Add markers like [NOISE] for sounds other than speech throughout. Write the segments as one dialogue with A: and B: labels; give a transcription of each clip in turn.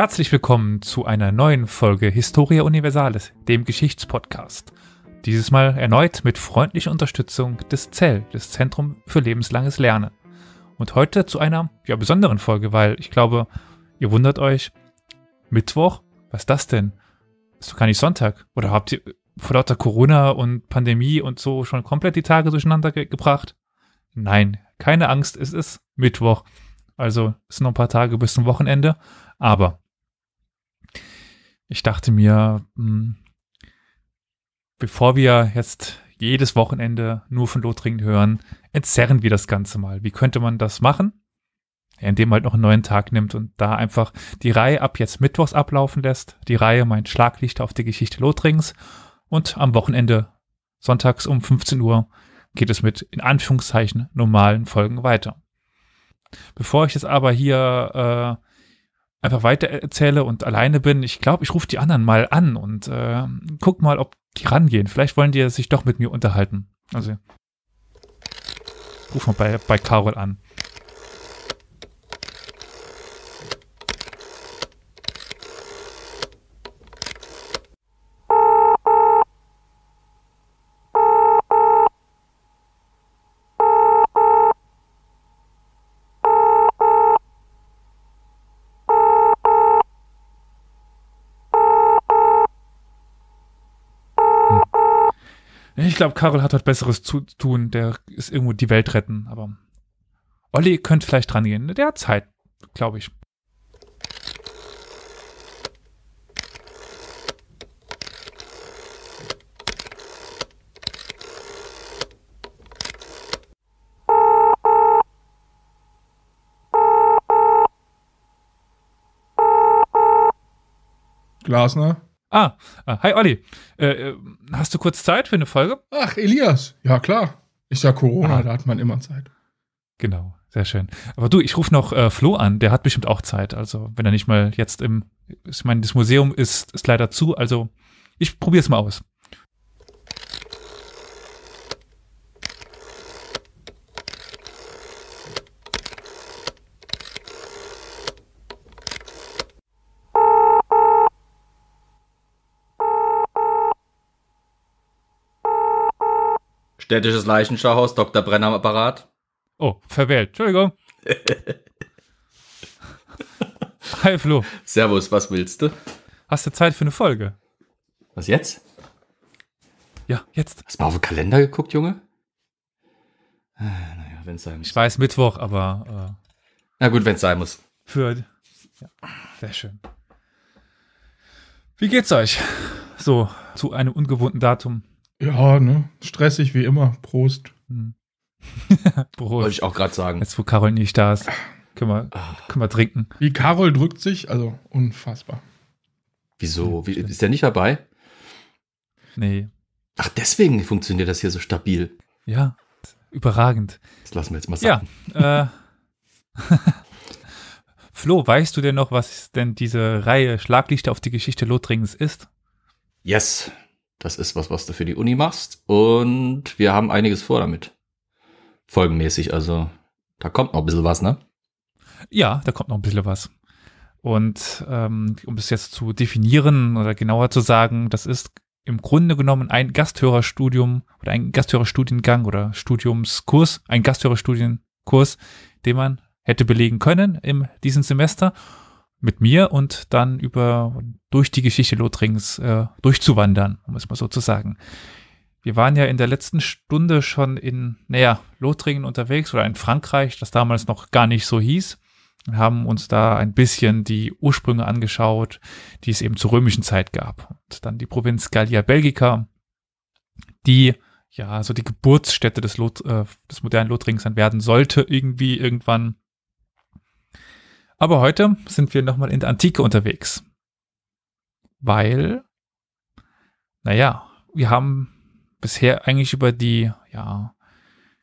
A: Herzlich willkommen zu einer neuen Folge Historia Universalis, dem Geschichtspodcast. Dieses Mal erneut mit freundlicher Unterstützung des ZELL, des Zentrum für lebenslanges Lernen. Und heute zu einer ja, besonderen Folge, weil ich glaube, ihr wundert euch, Mittwoch? Was ist das denn? Ist doch gar nicht Sonntag. Oder habt ihr vor lauter Corona und Pandemie und so schon komplett die Tage durcheinander ge gebracht? Nein, keine Angst, es ist Mittwoch. Also es sind noch ein paar Tage bis zum Wochenende. Aber ich dachte mir, mh, hm, bevor wir jetzt jedes Wochenende nur von Lothringen hören, entzerren wir das Ganze mal. Wie könnte man das machen? indem man halt noch einen neuen Tag nimmt und da einfach die Reihe ab jetzt Mittwochs ablaufen lässt. Die Reihe mein Schlaglicht auf die Geschichte Lothrings. Und am Wochenende, sonntags um 15 Uhr, geht es mit in Anführungszeichen normalen Folgen weiter. Bevor ich jetzt aber hier äh, einfach weiter erzähle und alleine bin, ich glaube, ich rufe die anderen mal an und äh, guck mal, ob die rangehen. Vielleicht wollen die sich doch mit mir unterhalten. Also, ruf mal bei, bei Carol an. glaube, Karol hat halt Besseres zu tun. Der ist irgendwo die Welt retten. Aber Olli könnte vielleicht dran gehen. Der hat Zeit, glaube ich. Glasner? Ah, ah, hi Olli. Äh, äh, hast du kurz Zeit für eine Folge?
B: Ach, Elias. Ja, klar. Ist ja Corona, ah. da hat man immer Zeit.
A: Genau, sehr schön. Aber du, ich rufe noch äh, Flo an, der hat bestimmt auch Zeit. Also, wenn er nicht mal jetzt im. Ich meine, das Museum ist, ist leider zu, also ich probiere es mal aus.
C: Städtisches Leichenschauhaus, Dr. Brenner am Apparat.
A: Oh, verwählt. Entschuldigung.
C: [LAUGHS] Hi Flo. Servus, was willst du?
A: Hast du Zeit für eine Folge?
C: Was jetzt? Ja, jetzt. Hast du mal auf den Kalender geguckt, Junge? Ah, naja, wenn es sein muss. Ich weiß Mittwoch, aber. Äh, Na gut, wenn es sein muss.
A: Für. Ja, sehr schön. Wie geht's euch? So, zu einem ungewohnten Datum.
B: Ja, ne? Stressig wie immer. Prost. Hm.
C: [LAUGHS] Prost. Wollte ich auch gerade sagen.
A: Jetzt, wo Carol nicht da ist, können wir, ah. können wir trinken. Wie Carol drückt sich, also
B: unfassbar.
C: Wieso? Hm. Wie, ist der nicht dabei? Nee. Ach, deswegen funktioniert das hier so stabil. Ja, überragend. Das lassen wir jetzt mal sagen.
A: Ja, äh, [LAUGHS] Flo, weißt du denn noch, was denn diese Reihe Schlaglichter auf die Geschichte Lothringens ist?
C: Yes, das ist was, was du für die Uni machst. Und wir haben einiges vor damit. Folgenmäßig, also da kommt noch ein bisschen was, ne?
A: Ja, da kommt noch ein bisschen was. Und ähm, um es jetzt zu definieren oder genauer zu sagen, das ist im Grunde genommen ein Gasthörerstudium oder ein Gasthörerstudiengang oder Studiumskurs, ein Gasthörerstudienkurs, den man hätte belegen können in diesem Semester mit mir und dann über durch die Geschichte Lothringens äh, durchzuwandern, um es mal so zu sagen. Wir waren ja in der letzten Stunde schon in, naja, Lothringen unterwegs oder in Frankreich, das damals noch gar nicht so hieß, und haben uns da ein bisschen die Ursprünge angeschaut, die es eben zur römischen Zeit gab. Und dann die Provinz Gallia Belgica, die ja so die Geburtsstätte des, Lot, äh, des modernen Lothringens dann werden sollte, irgendwie irgendwann aber heute sind wir nochmal in der Antike unterwegs. Weil, naja, wir haben bisher eigentlich über die ja,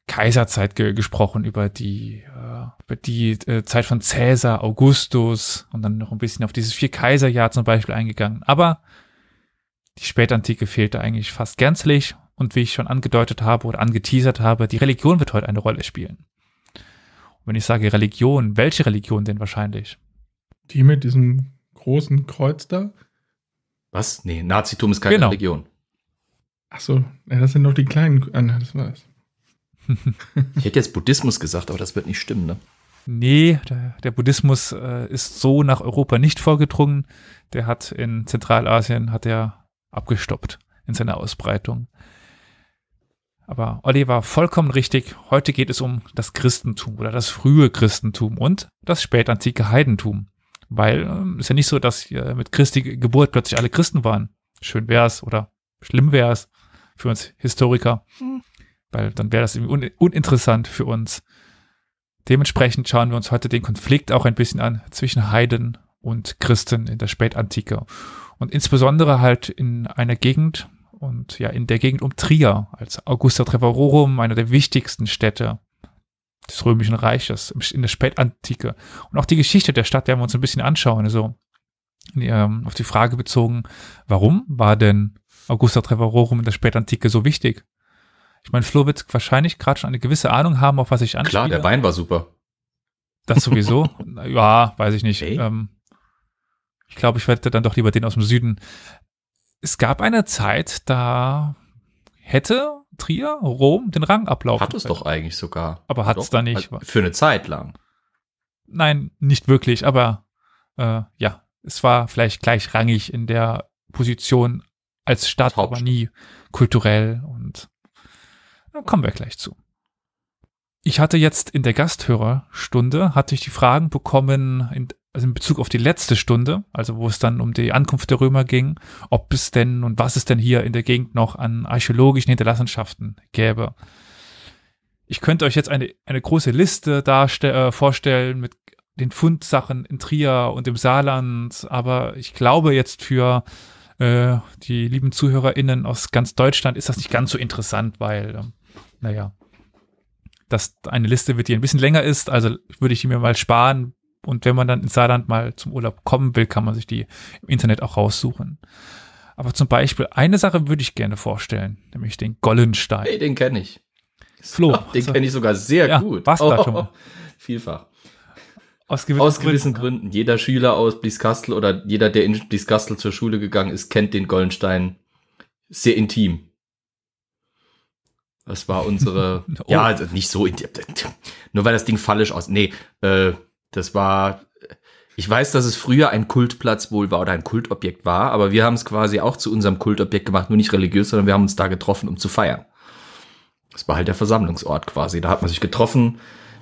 A: Kaiserzeit ge gesprochen, über die, äh, über die äh, Zeit von Cäsar, Augustus und dann noch ein bisschen auf dieses Vier-Kaiser-Jahr zum Beispiel eingegangen. Aber die Spätantike fehlte eigentlich fast gänzlich. Und wie ich schon angedeutet habe oder angeteasert habe, die Religion wird heute eine Rolle spielen wenn ich sage Religion, welche Religion denn wahrscheinlich?
B: Die mit diesem großen Kreuz da?
C: Was? Nee, Nazitum ist keine genau. Religion.
B: Achso, ja, das sind doch die kleinen. Ah, das war
C: ich hätte jetzt Buddhismus gesagt, aber das wird nicht stimmen, ne?
A: Nee, der, der Buddhismus äh, ist so nach Europa nicht vorgedrungen. Der hat in Zentralasien, hat er abgestoppt in seiner Ausbreitung. Aber Olli war vollkommen richtig. Heute geht es um das Christentum oder das frühe Christentum und das spätantike Heidentum. Weil ähm, ist ja nicht so, dass mit Christi Geburt plötzlich alle Christen waren. Schön wär's oder schlimm wär's für uns Historiker. Mhm. Weil dann wäre das irgendwie un uninteressant für uns. Dementsprechend schauen wir uns heute den Konflikt auch ein bisschen an zwischen Heiden und Christen in der Spätantike. Und insbesondere halt in einer Gegend, und ja in der Gegend um Trier als Augusta Treverorum, einer der wichtigsten Städte des Römischen Reiches in der Spätantike. Und auch die Geschichte der Stadt werden wir uns ein bisschen anschauen. Also ähm, auf die Frage bezogen, warum war denn Augusta Treverorum in der Spätantike so wichtig? Ich meine, Flo wird wahrscheinlich gerade schon eine gewisse Ahnung haben, auf was ich anspiele. Klar, der
C: Wein war super. Das sowieso? [LAUGHS] ja, weiß
A: ich nicht. Hey. Ähm, ich glaube, ich werde dann doch lieber den aus dem Süden es gab eine Zeit, da hätte Trier, Rom den Rang ablaufen. Hat es können. doch eigentlich sogar. Aber hat es da nicht. Also für eine Zeit lang. Nein, nicht wirklich, aber äh, ja, es war vielleicht gleichrangig in der Position als Stadt, Hauptstadt. aber nie kulturell und da kommen wir gleich zu. Ich hatte jetzt in der Gasthörerstunde, hatte ich die Fragen bekommen, in, also in Bezug auf die letzte Stunde, also wo es dann um die Ankunft der Römer ging, ob es denn und was es denn hier in der Gegend noch an archäologischen Hinterlassenschaften gäbe. Ich könnte euch jetzt eine, eine große Liste darstellen, äh, vorstellen mit den Fundsachen in Trier und im Saarland, aber ich glaube jetzt für äh, die lieben ZuhörerInnen aus ganz Deutschland ist das nicht ganz so interessant, weil, ähm, naja, dass eine Liste wird, die ein bisschen länger ist, also würde ich die mir mal sparen, und wenn man dann ins Saarland mal zum Urlaub kommen will, kann man sich die im Internet auch raussuchen. Aber zum Beispiel eine Sache würde ich gerne vorstellen, nämlich den
C: Gollenstein. Hey, den kenne ich. Flo. Oh, den also kenne ich sogar sehr ja, gut. Warst oh, da schon mal. [LAUGHS] Vielfach. Aus gewissen, aus gewissen Gründen. Gründen. Jeder Schüler aus Blieskastel oder jeder, der in Blieskastel zur Schule gegangen ist, kennt den Gollenstein sehr intim. Das war unsere. [LAUGHS] oh. Ja, also nicht so intim. Nur weil das Ding fallisch aus. Nee, äh, das war, ich weiß, dass es früher ein Kultplatz wohl war oder ein Kultobjekt war, aber wir haben es quasi auch zu unserem Kultobjekt gemacht, nur nicht religiös, sondern wir haben uns da getroffen, um zu feiern. Das war halt der Versammlungsort quasi. Da hat man sich getroffen,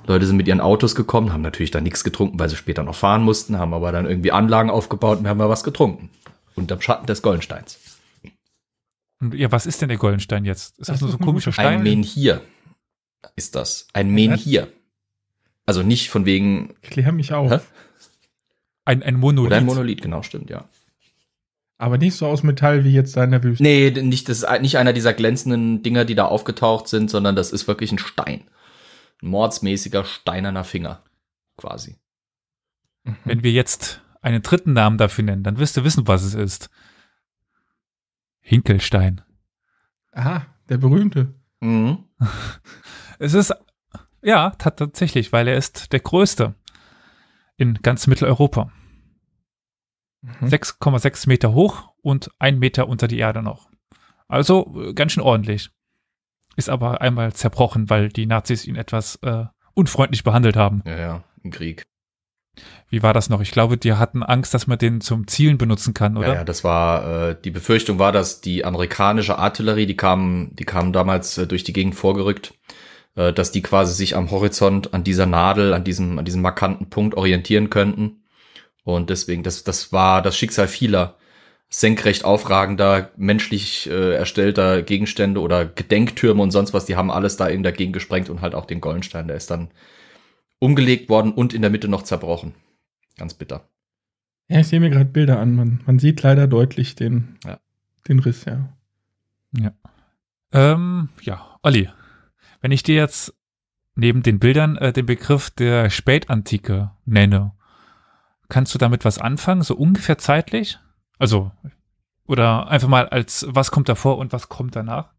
C: Leute sind mit ihren Autos gekommen, haben natürlich dann nichts getrunken, weil sie später noch fahren mussten, haben aber dann irgendwie Anlagen aufgebaut und haben mal was getrunken. Unterm Schatten des Goldensteins.
A: Ja, was ist denn der Goldenstein jetzt? Ist das, das nur so ein komischer Stein? Ein
C: Menhir ist das. Ein Menhir. Also nicht von wegen.
B: Klär mich auf. Hä? Ein, ein Monolith. Oder ein
C: Monolith, genau, stimmt, ja. Aber nicht so aus Metall wie jetzt da in der Wüste. Nee, nicht, das ist nicht einer dieser glänzenden Dinger, die da aufgetaucht sind, sondern das ist wirklich ein Stein. Ein mordsmäßiger steinerner Finger. Quasi.
A: Mhm. Wenn wir jetzt einen dritten Namen dafür nennen, dann wirst du wissen, was es ist. Hinkelstein. Aha, der berühmte. Mhm. [LAUGHS] Es ist ja, tatsächlich, weil er ist der größte in ganz Mitteleuropa. 6,6 mhm. Meter hoch und ein Meter unter die Erde noch. Also äh, ganz schön ordentlich. Ist aber einmal zerbrochen, weil die Nazis ihn etwas äh, unfreundlich behandelt haben. Ja, ja, im Krieg. Wie war das noch? Ich glaube, die hatten Angst, dass man den zum Zielen benutzen kann, oder? Ja, ja
C: das war äh, die Befürchtung war, dass die amerikanische Artillerie, die kam, die kamen damals äh, durch die Gegend vorgerückt äh, dass die quasi sich am Horizont an dieser Nadel, an diesem, an diesem markanten Punkt orientieren könnten. Und deswegen, das, das war das Schicksal vieler senkrecht aufragender, menschlich äh, erstellter Gegenstände oder Gedenktürme und sonst was, die haben alles da eben dagegen gesprengt und halt auch den Gollenstein, der ist dann umgelegt worden und in der Mitte noch zerbrochen. Ganz bitter.
B: Ja, ich sehe mir gerade Bilder an. Man, man sieht leider deutlich den, ja. den Riss, ja. Ja.
A: Ähm, ja, Olli, wenn ich dir jetzt neben den Bildern äh, den Begriff der Spätantike nenne, kannst du damit was anfangen, so ungefähr zeitlich? Also, oder einfach mal als, was kommt davor und was kommt danach?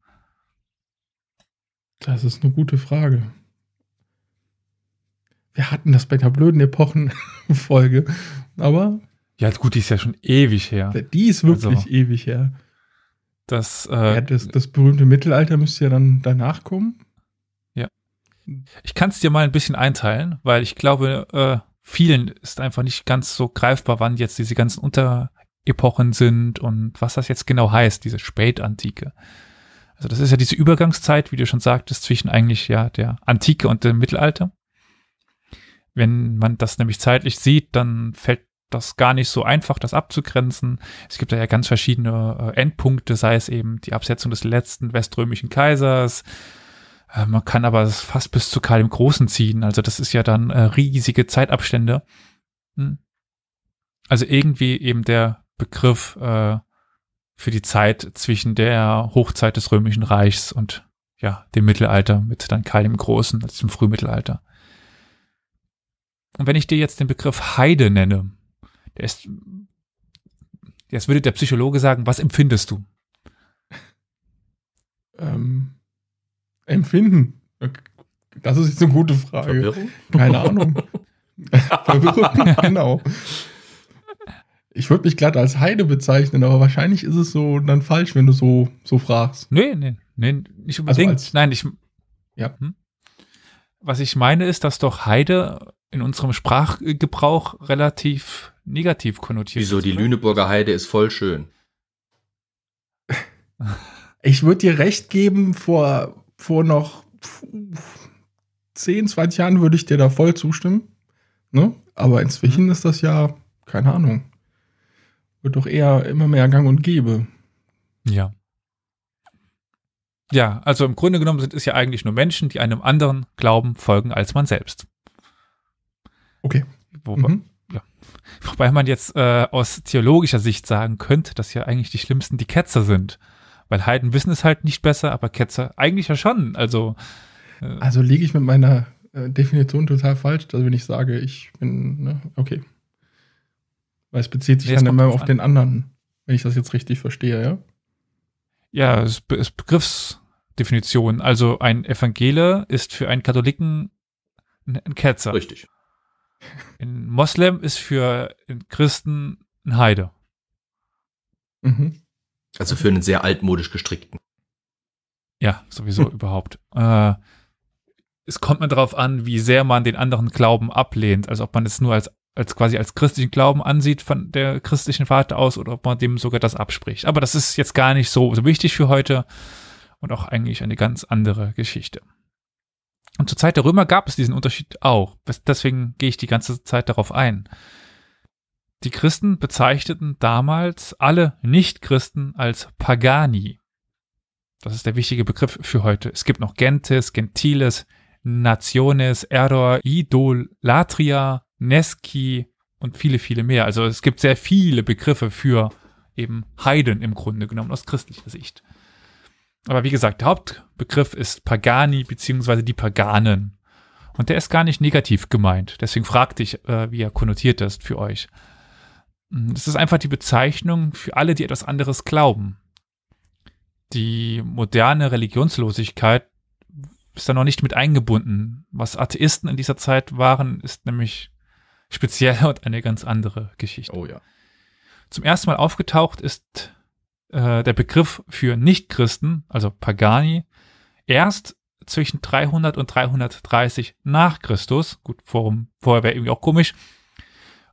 B: Das ist eine gute Frage. Wir hatten das bei der blöden Epochenfolge, aber.
A: Ja, gut, die ist ja schon ewig her. Die ist wirklich also,
B: ewig her.
A: Das, äh, ja, das,
B: das berühmte Mittelalter müsste ja dann danach kommen.
A: Ich kann es dir mal ein bisschen einteilen, weil ich glaube, äh, vielen ist einfach nicht ganz so greifbar, wann jetzt diese ganzen Unterepochen sind und was das jetzt genau heißt, diese Spätantike. Also das ist ja diese Übergangszeit, wie du schon sagtest, zwischen eigentlich ja der Antike und dem Mittelalter. Wenn man das nämlich zeitlich sieht, dann fällt das gar nicht so einfach, das abzugrenzen. Es gibt da ja ganz verschiedene äh, Endpunkte, sei es eben die Absetzung des letzten weströmischen Kaisers, äh, man kann aber das fast bis zu Karl dem Großen ziehen. Also das ist ja dann äh, riesige Zeitabstände. Hm. Also irgendwie eben der Begriff äh, für die Zeit zwischen der Hochzeit des Römischen Reichs und ja, dem Mittelalter mit dann Karl dem Großen, also dem Frühmittelalter. Und wenn ich dir jetzt den Begriff Heide nenne, der ist, jetzt würde der Psychologe sagen, was empfindest du? Ähm,
B: Empfinden? Das ist jetzt eine gute Frage. Verwirrung? Keine Ahnung. [LAUGHS] Verwirrung, genau. Ich würde mich glatt als Heide bezeichnen, aber wahrscheinlich ist es so dann falsch, wenn du so, so fragst. Nee, nee, nee, nicht also
C: unbedingt.
A: Also Nein, ich. Ja. Hm? Was ich meine ist, dass doch Heide in unserem Sprachgebrauch relativ negativ konnotiert Wieso? Ist, die
C: Lüneburger Heide ist voll schön.
B: Ich würde dir recht geben, vor vor noch 10, 20 Jahren würde ich dir da voll zustimmen. Ne? Aber inzwischen mhm. ist das ja, keine Ahnung, wird doch eher immer mehr gang und gäbe.
A: Ja. Ja, also im Grunde genommen sind es ja eigentlich nur Menschen, die einem anderen Glauben folgen als man selbst. Okay. Wobei, mhm. ja. Wobei man jetzt äh, aus theologischer Sicht sagen könnte, dass ja eigentlich die Schlimmsten die Ketzer sind weil Heiden wissen es halt nicht besser, aber Ketzer eigentlich ja schon. Also,
B: äh also liege ich mit meiner äh, Definition total falsch, also wenn ich sage, ich bin, ne, okay. Weil es bezieht sich nee, dann immer auf an. den anderen, wenn ich das jetzt richtig verstehe, ja?
A: Ja, es ist Begriffsdefinition. Also ein Evangele ist für einen Katholiken ein Ketzer. Richtig. Ein Moslem ist für einen Christen
C: ein Heide. Mhm. Also für einen sehr altmodisch gestrickten.
A: Ja, sowieso [LAUGHS] überhaupt. Äh, es kommt mir darauf an, wie sehr man den anderen Glauben ablehnt, also ob man es nur als, als quasi als christlichen Glauben ansieht von der christlichen Vater aus oder ob man dem sogar das abspricht. Aber das ist jetzt gar nicht so, so wichtig für heute und auch eigentlich eine ganz andere Geschichte. Und zur Zeit der Römer gab es diesen Unterschied auch. Deswegen gehe ich die ganze Zeit darauf ein. Die Christen bezeichneten damals alle Nichtchristen als Pagani. Das ist der wichtige Begriff für heute. Es gibt noch Gentes, Gentiles, Nationes, Error, Idolatria, Neski und viele, viele mehr. Also es gibt sehr viele Begriffe für eben Heiden im Grunde genommen aus christlicher Sicht. Aber wie gesagt, der Hauptbegriff ist Pagani bzw. die Paganen. Und der ist gar nicht negativ gemeint. Deswegen fragte ich, äh, wie er konnotiert ist für euch. Mhm. Das ist einfach die Bezeichnung für alle, die etwas anderes glauben. Die moderne Religionslosigkeit ist da noch nicht mit eingebunden. Was Atheisten in dieser Zeit waren, ist nämlich speziell [LAUGHS] und eine ganz andere Geschichte. Oh ja. Zum ersten Mal aufgetaucht ist äh, der Begriff für Nichtchristen, also Pagani, erst zwischen 300 und 330 nach Christus. Gut, vor, vorher wäre irgendwie auch komisch.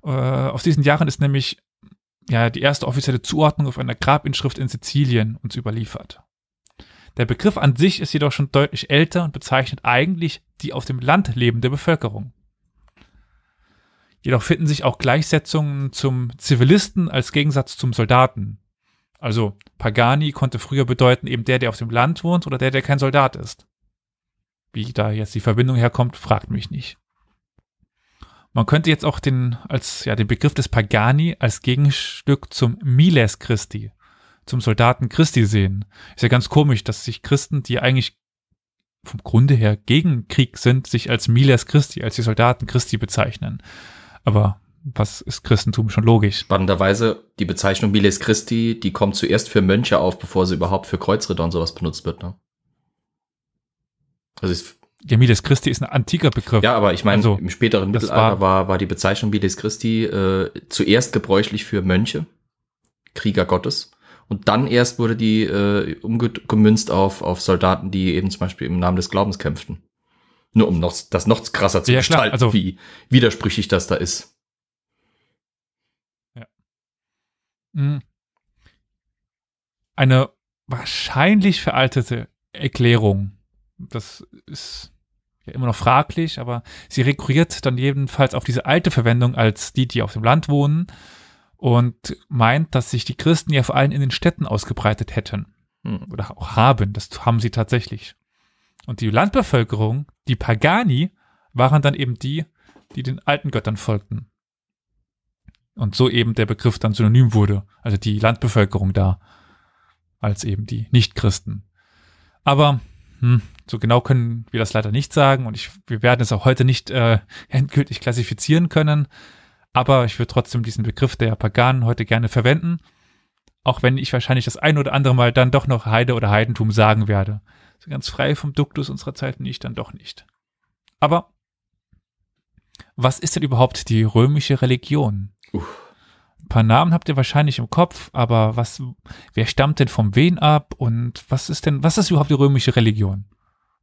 A: Äh, aus diesen Jahren ist nämlich ja die erste offizielle Zuordnung auf einer Grabinschrift in Sizilien uns überliefert. Der Begriff an sich ist jedoch schon deutlich älter und bezeichnet eigentlich die auf dem Land lebende Bevölkerung. Jedoch finden sich auch Gleichsetzungen zum Zivilisten als Gegensatz zum Soldaten. Also Pagani konnte früher bedeuten eben der, der auf dem Land wohnt oder der, der kein Soldat ist. Wie da jetzt die Verbindung herkommt, fragt mich nicht. Man könnte jetzt auch den, als, ja, den Begriff des Pagani als Gegenstück zum Miles Christi, zum Soldaten Christi sehen. Ist ja ganz komisch, dass sich Christen, die eigentlich vom Grunde her gegen Krieg sind, sich als Miles Christi, als die Soldaten Christi bezeichnen. Aber was ist Christentum schon logisch?
C: Spannenderweise, die Bezeichnung Miles Christi, die kommt zuerst für Mönche auf, bevor sie überhaupt für Kreuzritter und sowas benutzt wird. Ne? Also ich der Miles Christi ist ein antiker Begriff. Ja, aber ich meine, also, im späteren Mittelalter war, war, war die Bezeichnung Miles Christi äh, zuerst gebräuchlich für Mönche, Krieger Gottes. Und dann erst wurde die äh, umgemünzt auf, auf Soldaten, die eben zum Beispiel im Namen des Glaubens kämpften. Nur um noch, das noch krasser zu ja, gestalten, also, wie widersprüchlich das da ist.
A: Ja. Hm. Eine wahrscheinlich veraltete Erklärung. Das ist ja immer noch fraglich, aber sie rekurriert dann jedenfalls auf diese alte Verwendung als die, die auf dem Land wohnen und meint, dass sich die Christen ja vor allem in den Städten ausgebreitet hätten hm. oder auch haben. Das haben sie tatsächlich. Und die Landbevölkerung, die Pagani, waren dann eben die, die den alten Göttern folgten. Und so eben der Begriff dann synonym wurde, also die Landbevölkerung da, als eben die Nichtchristen. Aber hm, so genau können wir das leider nicht sagen und ich, wir werden es auch heute nicht äh, [LAUGHS] endgültig klassifizieren können. Aber ich würde trotzdem diesen Begriff der Paganen heute gerne verwenden, auch wenn ich wahrscheinlich das ein oder andere Mal dann doch noch Heide oder Heidentum sagen werde. So ganz frei vom Duktus unserer Zeit bin ich dann doch nicht. Aber was ist denn überhaupt die römische Religion? Uff. Ein paar Namen habt ihr wahrscheinlich im Kopf, aber was, wer stammt denn von wen ab und was ist denn, was ist überhaupt die römische
C: Religion?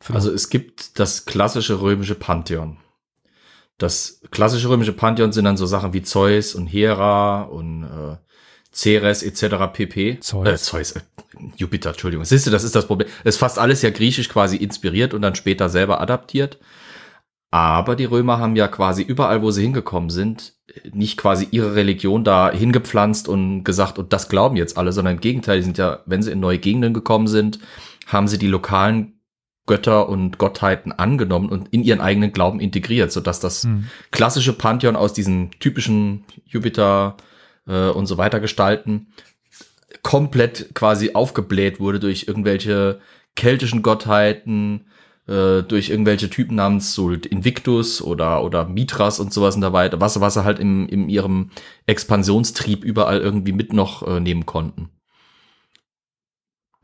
C: Also es gibt das klassische römische Pantheon. Das klassische römische Pantheon sind dann so Sachen wie Zeus und Hera und äh, Ceres etc. pp. Zeus. Äh, Zeus äh, Jupiter, Entschuldigung. Siehst du, das ist das Problem. Es ist fast alles ja griechisch quasi inspiriert und dann später selber adaptiert. Aber die Römer haben ja quasi überall, wo sie hingekommen sind, nicht quasi ihre Religion da hingepflanzt und gesagt, und das glauben jetzt alle, sondern im Gegenteil, die sind ja, wenn sie in neue Gegenden gekommen sind, haben sie die lokalen Götter und Gottheiten angenommen und in ihren eigenen Glauben integriert, sodass das mhm. klassische Pantheon aus diesen typischen Jupiter äh, und so weiter Gestalten komplett quasi aufgebläht wurde durch irgendwelche keltischen Gottheiten, äh, durch irgendwelche Typen namens so Invictus oder, oder Mitras und sowas und dabei, was, was sie halt im, in ihrem Expansionstrieb überall irgendwie mit noch äh, nehmen konnten.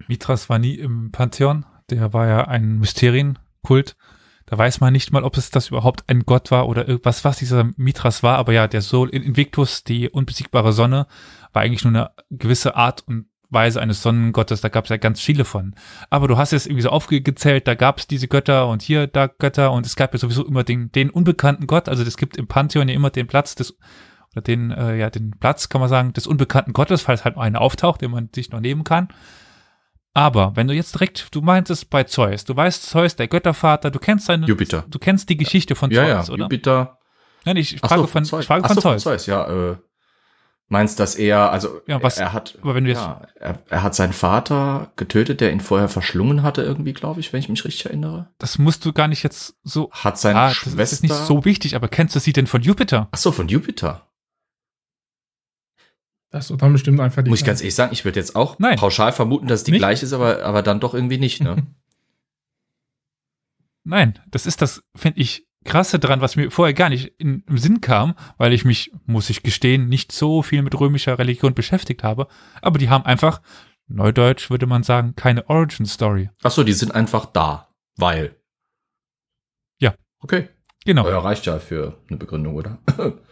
A: Mitras war nie im Pantheon? der war ja ein Mysterienkult. Da weiß man nicht mal, ob es das überhaupt ein Gott war oder irgendwas, was dieser Mithras war. Aber ja, der Sol Invictus, die unbesiegbare Sonne, war eigentlich nur eine gewisse Art und Weise eines Sonnengottes. Da gab es ja ganz viele von. Aber du hast jetzt irgendwie so aufgezählt, da gab es diese Götter und hier da Götter und es gab ja sowieso immer den, den unbekannten Gott. Also es gibt im Pantheon ja immer den Platz des oder den, äh, ja, den Platz, kann man sagen, des unbekannten Gottes, falls halt einer auftaucht, den man sich noch nehmen kann. Aber wenn du jetzt direkt, du meintest bei Zeus, du weißt Zeus, der Göttervater, du kennst seine, Jupiter. du kennst die Geschichte von ja, Zeus, ja, oder? Jupiter.
C: Nein, ich frage so, von, Zeus. Ich frage von, so, Zeus. Zeus. Ja, äh, meinst, dass er, also ja, was, er hat, aber wenn du jetzt, ja, er, er, hat seinen Vater getötet, der ihn vorher verschlungen hatte irgendwie, glaube ich, wenn ich mich richtig erinnere.
A: Das musst du gar nicht jetzt so.
C: Hat seine ah, Schwester. Das ist nicht so
A: wichtig, aber kennst
C: du sie denn von Jupiter? Ach so, von Jupiter.
B: Das wird dann bestimmt
C: einfach die. Muss ich ganz ehrlich sagen, ich würde jetzt auch Nein. pauschal vermuten, dass die nicht? gleich ist, aber, aber dann doch irgendwie nicht, ne?
A: [LAUGHS] Nein, das ist das, finde ich, krasse dran, was mir vorher gar nicht in, im Sinn kam, weil ich mich, muss ich gestehen, nicht so viel mit römischer Religion beschäftigt habe. Aber die haben einfach, neudeutsch würde man sagen, keine Origin Story.
C: Achso, die sind einfach da, weil. Ja. Okay. Genau. Euer reicht ja für eine Begründung, oder? [LAUGHS]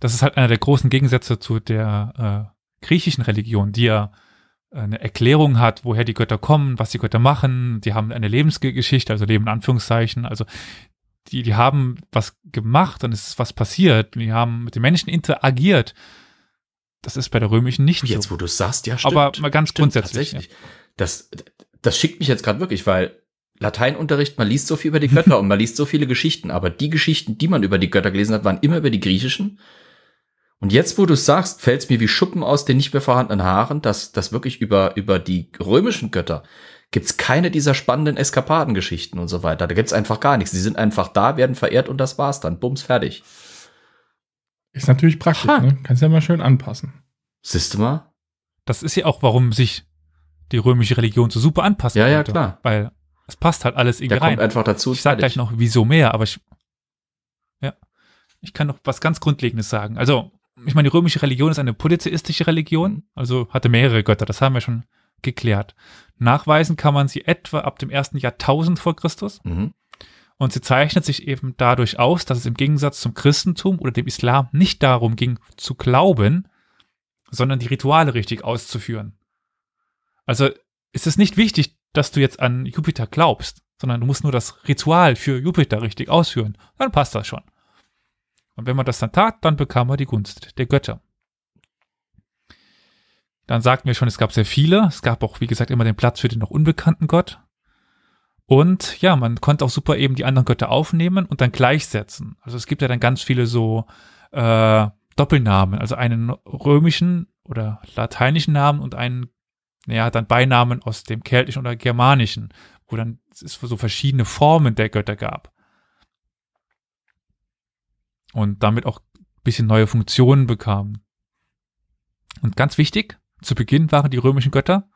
A: das ist halt einer der großen Gegensätze zu der äh, griechischen Religion, die ja äh, eine Erklärung hat, woher die Götter kommen, was die Götter machen. Die haben eine Lebensgeschichte, also Leben in Anführungszeichen. Also die, die haben was gemacht und es ist was passiert. Die haben mit den Menschen interagiert. Das ist
C: bei der römischen nicht Jetzt, so. Jetzt, wo du es sagst, ja, stimmt. Aber mal ganz stimmt, grundsätzlich. Tatsächlich. Ja. Das, das schickt mich jetzt gerade wirklich, weil Lateinunterricht, man liest so viel über die Götter [LAUGHS] und man liest so viele Geschichten, aber die Geschichten, die man über die Götter gelesen hat, waren immer über die griechischen und jetzt, wo du sagst, fällt es mir wie Schuppen aus den nicht mehr vorhandenen Haaren, dass das wirklich über, über die römischen Götter gibt's keine dieser spannenden Eskapadengeschichten und so weiter. Da gibt's einfach gar nichts. Sie sind einfach da, werden verehrt und das war's dann. Bums, fertig.
B: Ist natürlich praktisch, ne? Kannst ja mal schön anpassen.
A: Siehst du mal? Das ist ja auch, warum sich die römische Religion so super anpasst. Ja, ja, klar. Weil es passt halt alles irgendwie da rein. Kommt einfach dazu. Ich sage gleich noch, wieso mehr, aber ich, ja, ich kann noch was ganz Grundlegendes sagen. Also, ich meine, die römische Religion ist eine polytheistische Religion, also hatte mehrere Götter, das haben wir schon geklärt. Nachweisen kann man sie etwa ab dem ersten Jahrtausend vor Christus. Mhm. Und sie zeichnet sich eben dadurch aus, dass es im Gegensatz zum Christentum oder dem Islam nicht darum ging, zu glauben, sondern die Rituale richtig auszuführen. Also ist es nicht wichtig, dass du jetzt an Jupiter glaubst, sondern du musst nur das Ritual für Jupiter richtig ausführen. Dann passt das schon. Und wenn man das dann tat, dann bekam er die Gunst der Götter. Dann sagten wir schon, es gab sehr viele. Es gab auch, wie gesagt, immer den Platz für den noch unbekannten Gott. Und ja, man konnte auch super eben die anderen Götter aufnehmen und dann gleichsetzen. Also es gibt ja dann ganz viele so äh, Doppelnamen, also einen römischen oder lateinischen Namen und einen, naja, dann Beinamen aus dem keltischen oder germanischen, wo dann es so verschiedene Formen der Götter gab und damit auch ein bisschen neue Funktionen bekamen. Und ganz wichtig, zu Beginn waren die römischen Götter,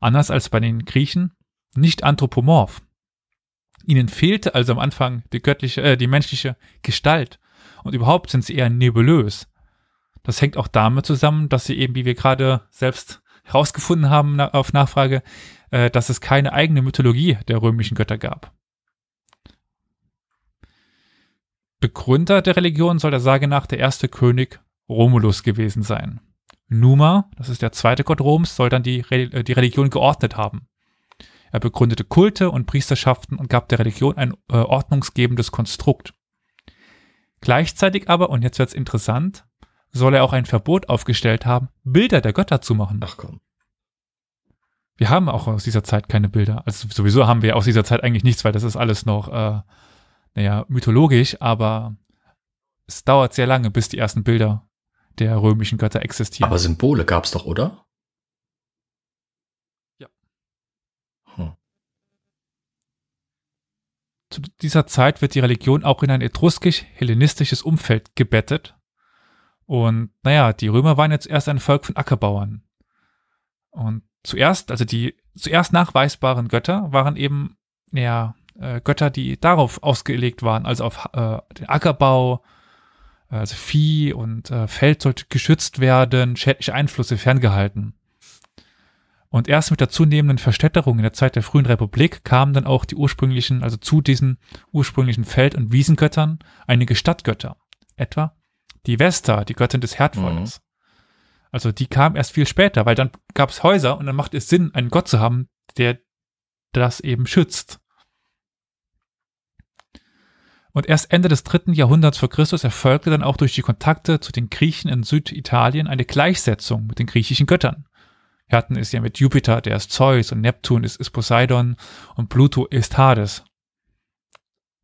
A: anders als bei den Griechen, nicht anthropomorph. Ihnen fehlte also am Anfang die göttliche, äh, die menschliche Gestalt und überhaupt sind sie eher nebulös. Das hängt auch damit zusammen, dass sie eben, wie wir gerade selbst herausgefunden haben auf Nachfrage, äh, dass es keine eigene Mythologie der römischen Götter gab. Begründer der Religion soll der Sage nach der erste König Romulus gewesen sein. Numa, das ist der zweite Gott Roms, soll dann die, Re äh, die Religion geordnet haben. Er begründete Kulte und Priesterschaften und gab der Religion ein äh, ordnungsgebendes Konstrukt. Gleichzeitig aber, und jetzt wird es interessant, soll er auch ein Verbot aufgestellt haben, Bilder der Götter zu machen. Ach komm. Wir haben auch aus dieser Zeit keine Bilder. Also sowieso haben wir aus dieser Zeit eigentlich nichts, weil das ist alles noch äh, naja, mythologisch, aber es dauert sehr lange, bis die ersten Bilder der römischen Götter existieren. Aber
C: Symbole gab es doch, oder? Ja.
A: Hm. Zu dieser Zeit wird die Religion auch in ein etruskisch-hellenistisches Umfeld gebettet. Und naja, die Römer waren jetzt erst ein Volk von Ackerbauern. Und zuerst, also die zuerst nachweisbaren Götter waren eben, ja, äh, Götter, die darauf ausgelegt waren, also auf äh, den Ackerbau, äh, also Vieh und äh, Feld sollte geschützt werden, schädliche Einflüsse ferngehalten. Und erst mit der zunehmenden Verstädterung in der Zeit der frühen Republik kamen dann auch die ursprünglichen, also zu diesen ursprünglichen Feld- und Wiesengöttern einige Stadtgötter, etwa die Vesta, die Göttin des Herdfeuers. Mhm. Also die kam erst viel später, weil dann gab es Häuser und dann macht es Sinn, einen Gott zu haben, der das eben schützt. Und erst Ende des dritten Jahrhunderts vor Christus erfolgte dann auch durch die Kontakte zu den Griechen in Süditalien eine Gleichsetzung mit den griechischen Göttern. Wir hatten es ja mit Jupiter, der ist Zeus, und Neptun ist, ist Poseidon, und Pluto ist Hades.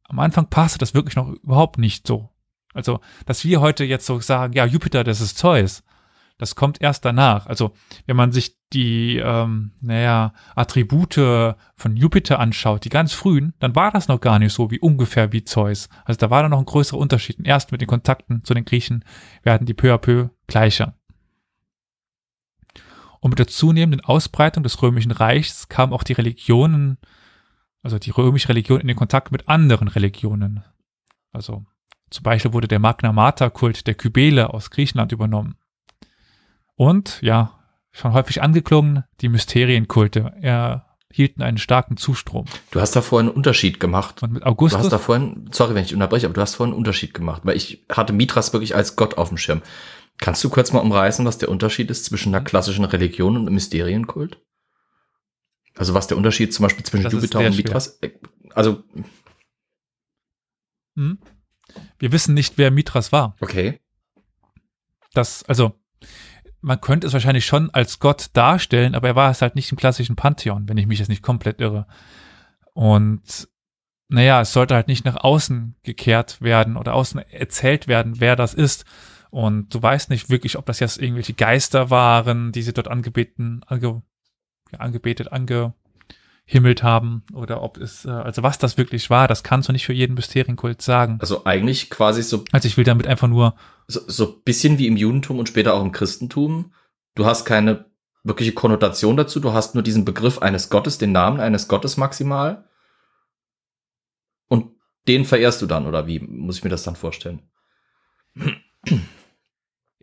A: Am Anfang passte das wirklich noch überhaupt nicht so. Also, dass wir heute jetzt so sagen, ja, Jupiter, das ist Zeus, das kommt erst danach. Also wenn man sich die, ähm, naja, Attribute von Jupiter anschaut, die ganz frühen, dann war das noch gar nicht so wie ungefähr wie Zeus. Also da war dann noch ein größerer Unterschied. Und erst mit den Kontakten zu den Griechen werden die peu à peu gleicher. Und mit der zunehmenden Ausbreitung des römischen Reichs kamen auch die Religionen, also die römische Religion in den Kontakt mit anderen Religionen. Also zum Beispiel wurde der Magna Mater-Kult der Kybele aus Griechenland übernommen. Und ja, schon häufig angeklungen, die Mysterienkulte erhielten einen starken Zustrom.
C: Du hast da vorhin einen Unterschied gemacht. Und mit Augustus? Du hast da vorhin, sorry, wenn ich unterbreche, aber du hast vorhin einen Unterschied gemacht, weil ich hatte Mithras wirklich als Gott auf dem Schirm. Kannst du kurz mal umreißen, was der Unterschied ist zwischen einer klassischen Religion und einem Mysterienkult? Also was der Unterschied zum Beispiel zwischen das Jupiter und Mithras? Äh, also
A: hm? wir wissen nicht, wer Mithras war. Okay. Das, also man könnte es wahrscheinlich schon als Gott darstellen, aber er war es halt nicht im klassischen Pantheon, wenn ich mich jetzt nicht komplett irre. Und naja, es sollte halt nicht nach außen gekehrt werden oder außen erzählt werden, wer das ist. Und du weißt nicht wirklich, ob das jetzt irgendwelche Geister waren, die sie dort angebeten, ange, ja, angebetet, ange, rumgehimmelt haben oder ob es, äh, also was das wirklich war, das kannst du nicht für jeden Mysterienkult sagen.
C: Also eigentlich quasi so. Also ich will damit einfach nur. So, so bisschen wie im Judentum und später auch im Christentum. Du hast keine wirkliche Konnotation dazu, du hast nur diesen Begriff eines Gottes, den Namen eines Gottes maximal. Und den verehrst du dann, oder wie muss ich mir das dann vorstellen?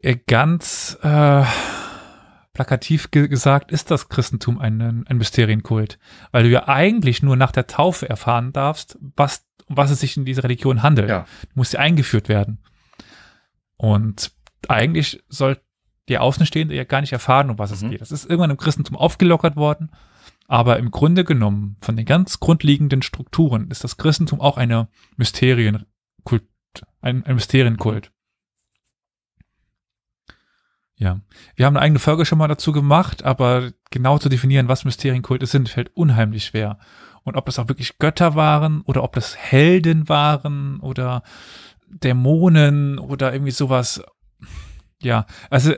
A: Äh, ganz äh, plakativ ge gesagt, ist das Christentum ein, ein Mysterienkult, weil du ja eigentlich nur nach der Taufe erfahren darfst, was, um was es sich in dieser Religion handelt. Ja. Du musst ja eingeführt werden. Und eigentlich soll die Außenstehende ja gar nicht erfahren, um was es mhm. geht. Das ist irgendwann im Christentum aufgelockert worden. Aber im Grunde genommen, von den ganz grundlegenden Strukturen, ist das Christentum auch eine Mysterienkult, ein, ein Mysterienkult. Mhm. Ja, wir haben eine eigene Folge schon mal dazu gemacht, aber genau zu definieren, was Mysterienkulte sind, fällt unheimlich schwer. Und ob das auch wirklich Götter waren oder ob das Helden waren oder Dämonen oder irgendwie sowas. Ja, also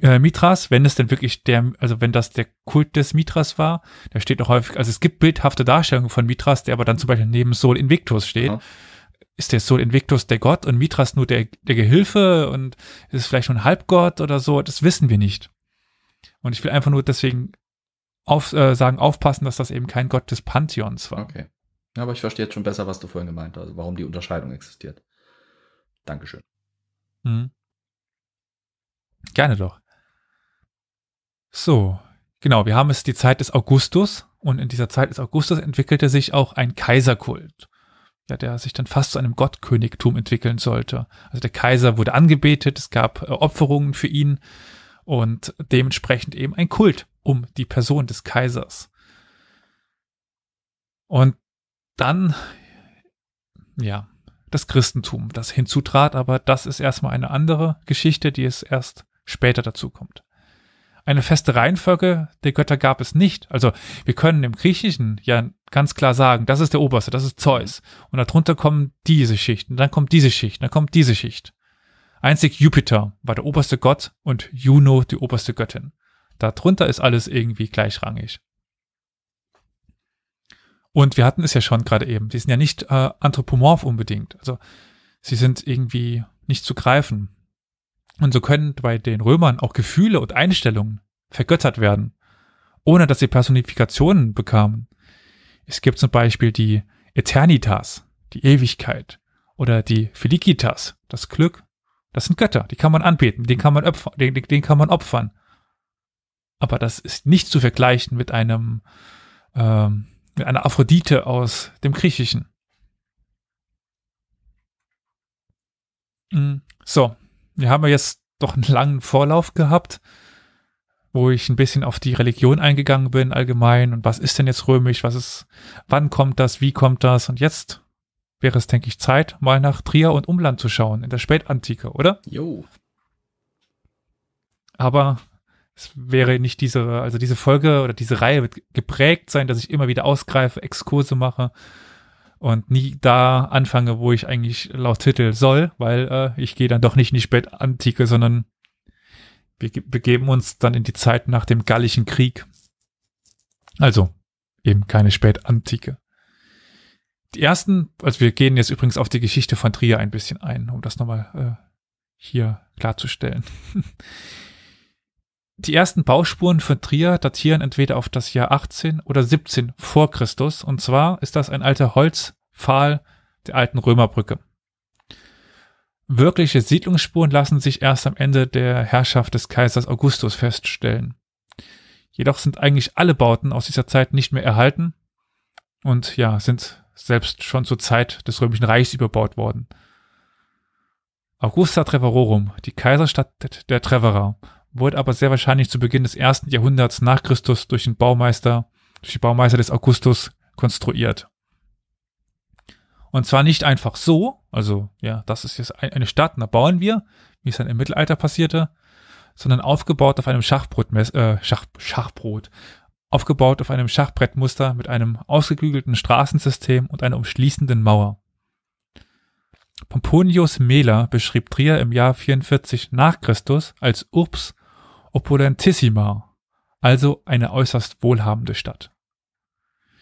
A: äh, Mitras, wenn es denn wirklich der, also wenn das der Kult des Mitras war, da steht auch häufig, also es gibt bildhafte Darstellungen von Mitras, der aber dann zum Beispiel neben Sol Invictus steht. Ja ist der Sol Invictus der Gott und Mithras nur der, der Gehilfe und ist es vielleicht schon Halbgott oder so, das wissen wir nicht. Und ich will einfach nur deswegen auf, äh, sagen, aufpassen, dass das eben kein Gott des Pantheons war.
C: Okay. aber ich verstehe jetzt schon besser, was du vorhin gemeint hast, warum die Unterscheidung existiert. Dankeschön.
A: Mhm. Gerne doch. So, genau, wir haben es die Zeit des Augustus und in dieser Zeit des Augustus entwickelte sich auch ein Kaiserkult ja, der sich dann fast zu einem Gottkönigtum entwickeln sollte. Also der Kaiser wurde angebetet, es gab äh, Opferungen für ihn und dementsprechend eben ein Kult um die Person des Kaisers. Und dann, ja, das Christentum, das hinzutrat, aber das ist erstmal eine andere Geschichte, die es erst später dazu kommt eine feste Reihenfolge der Götter gab es nicht. Also wir können im Griechischen ja ganz klar sagen, das ist der Oberste, das ist Zeus. Und darunter kommen diese Schichten, dann kommt diese Schicht, dann kommt diese Schicht. Einzig Jupiter war der oberste Gott und Juno die oberste Göttin. Darunter ist alles irgendwie gleichrangig. Und wir hatten es ja schon gerade eben, die sind ja nicht äh, anthropomorph unbedingt. Also sie sind irgendwie nicht zu greifen. Und so können bei den Römern auch Gefühle und Einstellungen vergöttert werden, ohne dass sie Personifikationen bekamen. Es gibt zum Beispiel die Eternitas, die Ewigkeit, oder die Felicitas, das Glück. Das sind Götter, die kann man anbeten, den kann man, opfer, den, den kann man opfern. Aber das ist nicht zu vergleichen mit einem, ähm, mit einer Aphrodite aus dem Griechischen. Mm, so, wir haben ja jetzt doch einen langen Vorlauf gehabt, wo ich ein bisschen auf die Religion eingegangen bin allgemein und was ist denn jetzt römisch, was ist, wann kommt das, wie kommt das und jetzt wäre es, denke ich, Zeit, mal nach Trier und Umland zu schauen, in der Spätantike, oder? Jo. Aber es wäre nicht diese, also diese Folge oder diese Reihe wird geprägt sein, dass ich immer wieder ausgreife, Exkurse mache und nie da anfange, wo ich eigentlich laut Titel soll, weil äh, ich gehe dann doch nicht in die Spätantike, sondern wir begeben uns dann in die Zeit nach dem Gallischen Krieg. Also eben keine Spätantike. Die ersten, also wir gehen jetzt übrigens auf die Geschichte von Trier ein bisschen ein, um das nochmal äh, hier klarzustellen. [LAUGHS] Die ersten Bauspuren von Trier datieren entweder auf das Jahr 18 oder 17 vor Christus, und zwar ist das ein alter Holzpfahl der alten Römerbrücke. Wirkliche Siedlungsspuren lassen sich erst am Ende der Herrschaft des Kaisers Augustus feststellen. Jedoch sind eigentlich alle Bauten aus dieser Zeit nicht mehr erhalten und ja, sind selbst schon zur Zeit des Römischen Reichs überbaut worden. Augusta Treverorum, die Kaiserstadt der Treverer, wurde aber sehr wahrscheinlich zu Beginn des ersten Jahrhunderts nach Christus durch den Baumeister, durch die Baumeister des Augustus konstruiert. Und zwar nicht einfach so, also ja, das ist jetzt eine Stadt, da bauen wir, wie es dann im Mittelalter passierte, sondern aufgebaut auf einem Schachbrot, äh, Schach, Schachbrot, aufgebaut auf einem Schachbrettmuster mit einem ausgeklügelten Straßensystem und einer umschließenden Mauer. Pomponius Mela beschrieb Trier im Jahr 44 nach Christus als Urbs opulentissima, also eine äußerst wohlhabende Stadt.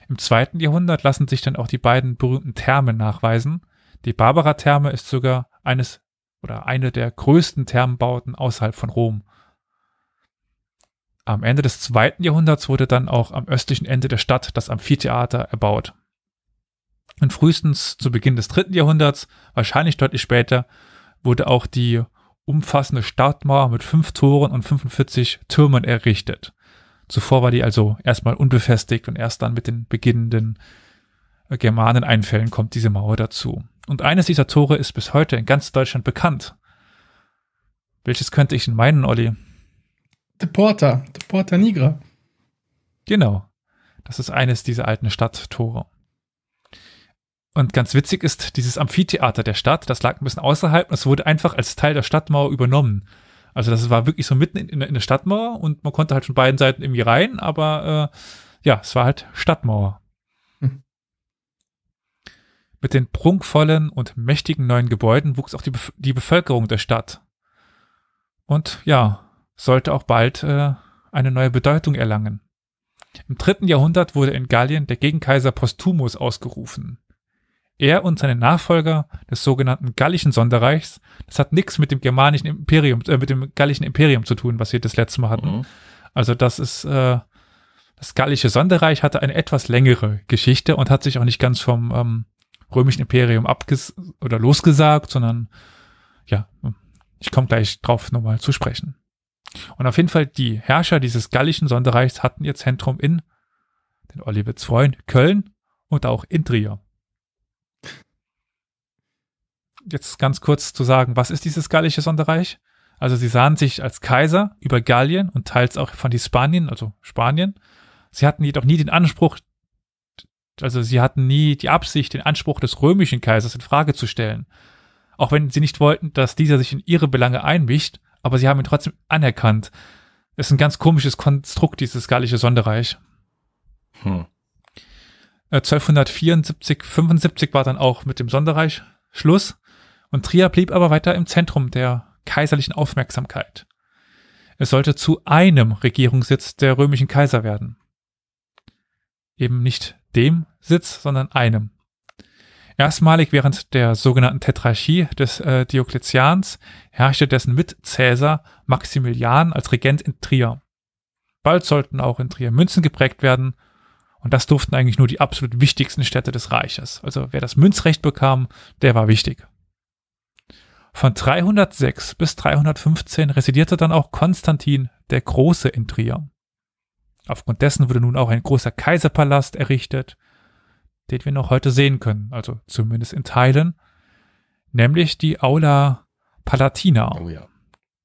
A: Im zweiten Jahrhundert lassen sich dann auch die beiden berühmten Thermen nachweisen. Die Barbara-Therme ist sogar eines oder eine der größten Thermenbauten außerhalb von Rom. Am Ende des zweiten Jahrhunderts wurde dann auch am östlichen Ende der Stadt das Amphitheater erbaut. Und frühestens zu Beginn des dritten Jahrhunderts, wahrscheinlich deutlich später, wurde auch die umfassende Stadtmauer mit fünf Toren und 45 Türmen errichtet. Zuvor war die also erstmal unbefestigt und erst dann mit den beginnenden äh, Germaneneinfällen kommt diese Mauer dazu. Und eines dieser Tore ist bis heute in ganz Deutschland bekannt. Welches könnte ich denn meinen, Olli? De
B: Porta, De Porta Nigra.
A: Genau. Das ist eines dieser alten Stadttore. Und ganz witzig ist dieses Amphitheater der Stadt, das lag ein bisschen außerhalb und es wurde einfach als Teil der Stadtmauer übernommen. Also das war wirklich so mitten in, in, in der Stadtmauer und man konnte halt von beiden Seiten irgendwie rein, aber äh, ja, es war halt Stadtmauer. Hm. Mit den prunkvollen und mächtigen neuen Gebäuden wuchs auch die, Bef die Bevölkerung der Stadt. Und ja, sollte auch bald äh, eine neue Bedeutung erlangen. Im dritten Jahrhundert wurde in Gallien der Gegenkaiser Postumus ausgerufen. Er und seine Nachfolger des sogenannten gallischen Sonderreichs, das hat nichts mit dem germanischen Imperium, äh, mit dem gallischen Imperium zu tun, was wir das letzte Mal hatten. Mhm. Also das ist, äh, das gallische Sonderreich hatte eine etwas längere Geschichte und hat sich auch nicht ganz vom ähm, römischen Imperium abges oder losgesagt, sondern ja, ich komme gleich drauf nochmal zu sprechen. Und auf jeden Fall die Herrscher dieses gallischen Sonderreichs hatten ihr Zentrum in, den Oliwitz Freund, Köln und auch in Trier jetzt ganz kurz zu sagen, was ist dieses gallische Sonderreich? Also sie sahen sich als Kaiser über Gallien und teils auch von Hispanien, also Spanien. Sie hatten jedoch nie den Anspruch, also sie hatten nie die Absicht, den Anspruch des römischen Kaisers in Frage zu stellen. Auch wenn sie nicht wollten, dass dieser sich in ihre Belange einmischt, aber sie haben ihn trotzdem anerkannt. Das ist ein ganz komisches Konstrukt, dieses gallische Sonderreich. Hm. 1274, äh, 75 war dann auch mit dem Sonderreich Schluss und Trier blieb aber weiter im Zentrum der kaiserlichen Aufmerksamkeit. Es sollte zu einem Regierungssitz der römischen Kaiser werden. Eben nicht dem Sitz, sondern einem. Erstmalig während der sogenannten Tetrarchie des äh, Diokletians herrschte dessen mit Cäsar Maximilian als Regent in Trier. Bald sollten auch in Trier Münzen geprägt werden, und das durften eigentlich nur die absolut wichtigsten Städte des Reiches. Also wer das Münzrecht bekam, der war wichtig. Von 306 bis 315 residierte dann auch Konstantin der Große in Trier. Aufgrund dessen wurde nun auch ein großer Kaiserpalast errichtet, den wir noch heute sehen können, also zumindest in Teilen, nämlich die Aula Palatina. Oh ja.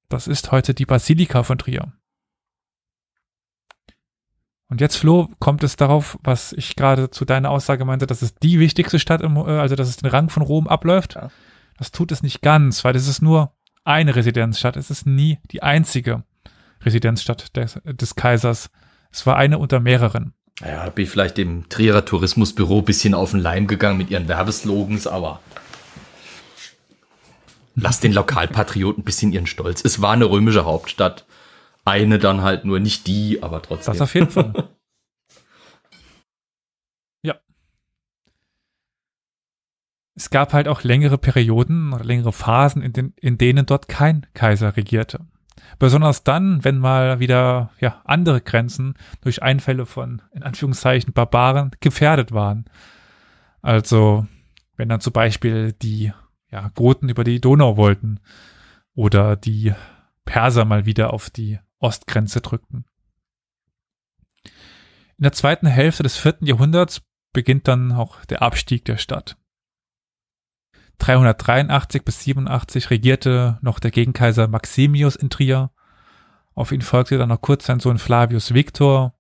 A: Das ist heute die Basilika von Trier. Und jetzt, Flo, kommt es darauf, was ich gerade zu deiner Aussage meinte, dass es die wichtigste Stadt, im, äh, also dass es den Rang von Rom abläuft. Ja. Das tut es nicht ganz, weil es ist nur eine Residenzstadt. Es ist nie die einzige Residenzstadt des, des Kaisers. Es war eine unter mehreren.
C: Naja, da bin ich vielleicht dem Trierer Tourismusbüro ein bisschen auf den Leim gegangen mit ihren Werbeslogans, aber lass den Lokalpatrioten ein bisschen ihren Stolz. Es war eine römische Hauptstadt. Eine dann halt nur, nicht die, aber trotzdem. Das auf jeden Fall. [LAUGHS]
A: es gab halt auch längere Perioden oder längere Phasen, in, den, in denen dort kein Kaiser regierte. Besonders dann, wenn mal wieder ja, andere Grenzen durch Einfälle von, in Anführungszeichen, Barbaren gefährdet waren. Also, wenn dann zum Beispiel die ja, Goten über die Donau wollten oder die Perser mal wieder auf die Ostgrenze drückten. In der zweiten Hälfte des vierten Jahrhunderts beginnt dann auch der Abstieg der Stadt. 383 bis 87 regierte noch der Gegenkaiser Maximius in Trier. Auf ihn folgte dann noch kurz sein Sohn Flavius Victor.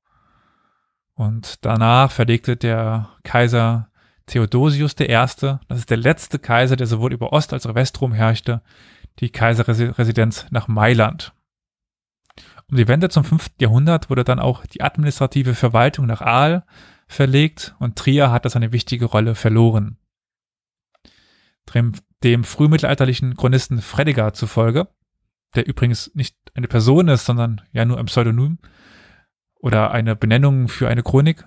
A: Und danach verlegte der Kaiser Theodosius I., das ist der letzte Kaiser, der sowohl über Ost- als auch Westrom herrschte, die Kaiserresidenz nach Mailand. Um die Wende zum 5. Jahrhundert wurde dann auch die administrative Verwaltung nach Aal verlegt und Trier hat das eine wichtige Rolle verloren dem, dem frühmittelalterlichen Chronisten Fredegar zufolge, der übrigens nicht eine Person ist, sondern ja nur ein Pseudonym oder eine Benennung für eine Chronik.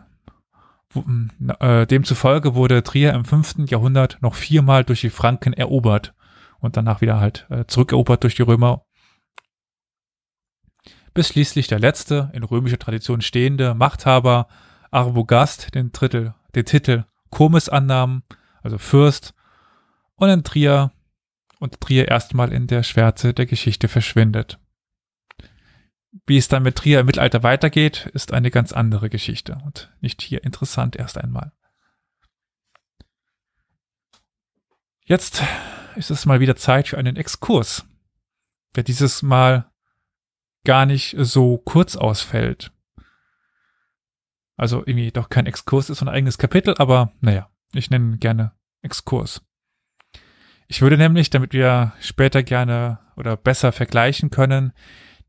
A: Hm, äh, Demzufolge wurde Trier im 5. Jahrhundert noch viermal durch die Franken erobert und danach wieder halt äh, zurückerobert durch die Römer. Bis schließlich der letzte, in römischer Tradition stehende Machthaber Arbogast den, Drittel, den Titel Comes annahm, also Fürst, und in Trier und Trier erstmal in der Schwärze der Geschichte verschwindet. Wie es dann mit Trier im Mittelalter weitergeht, ist eine ganz andere Geschichte und nicht hier interessant erst einmal. Jetzt ist es mal wieder Zeit für einen Exkurs, der dieses Mal gar nicht so kurz ausfällt. Also irgendwie doch kein Exkurs ist so ein eigenes Kapitel, aber naja, ich nenne gerne Exkurs. Ich würde nämlich, damit wir später gerne oder besser vergleichen können,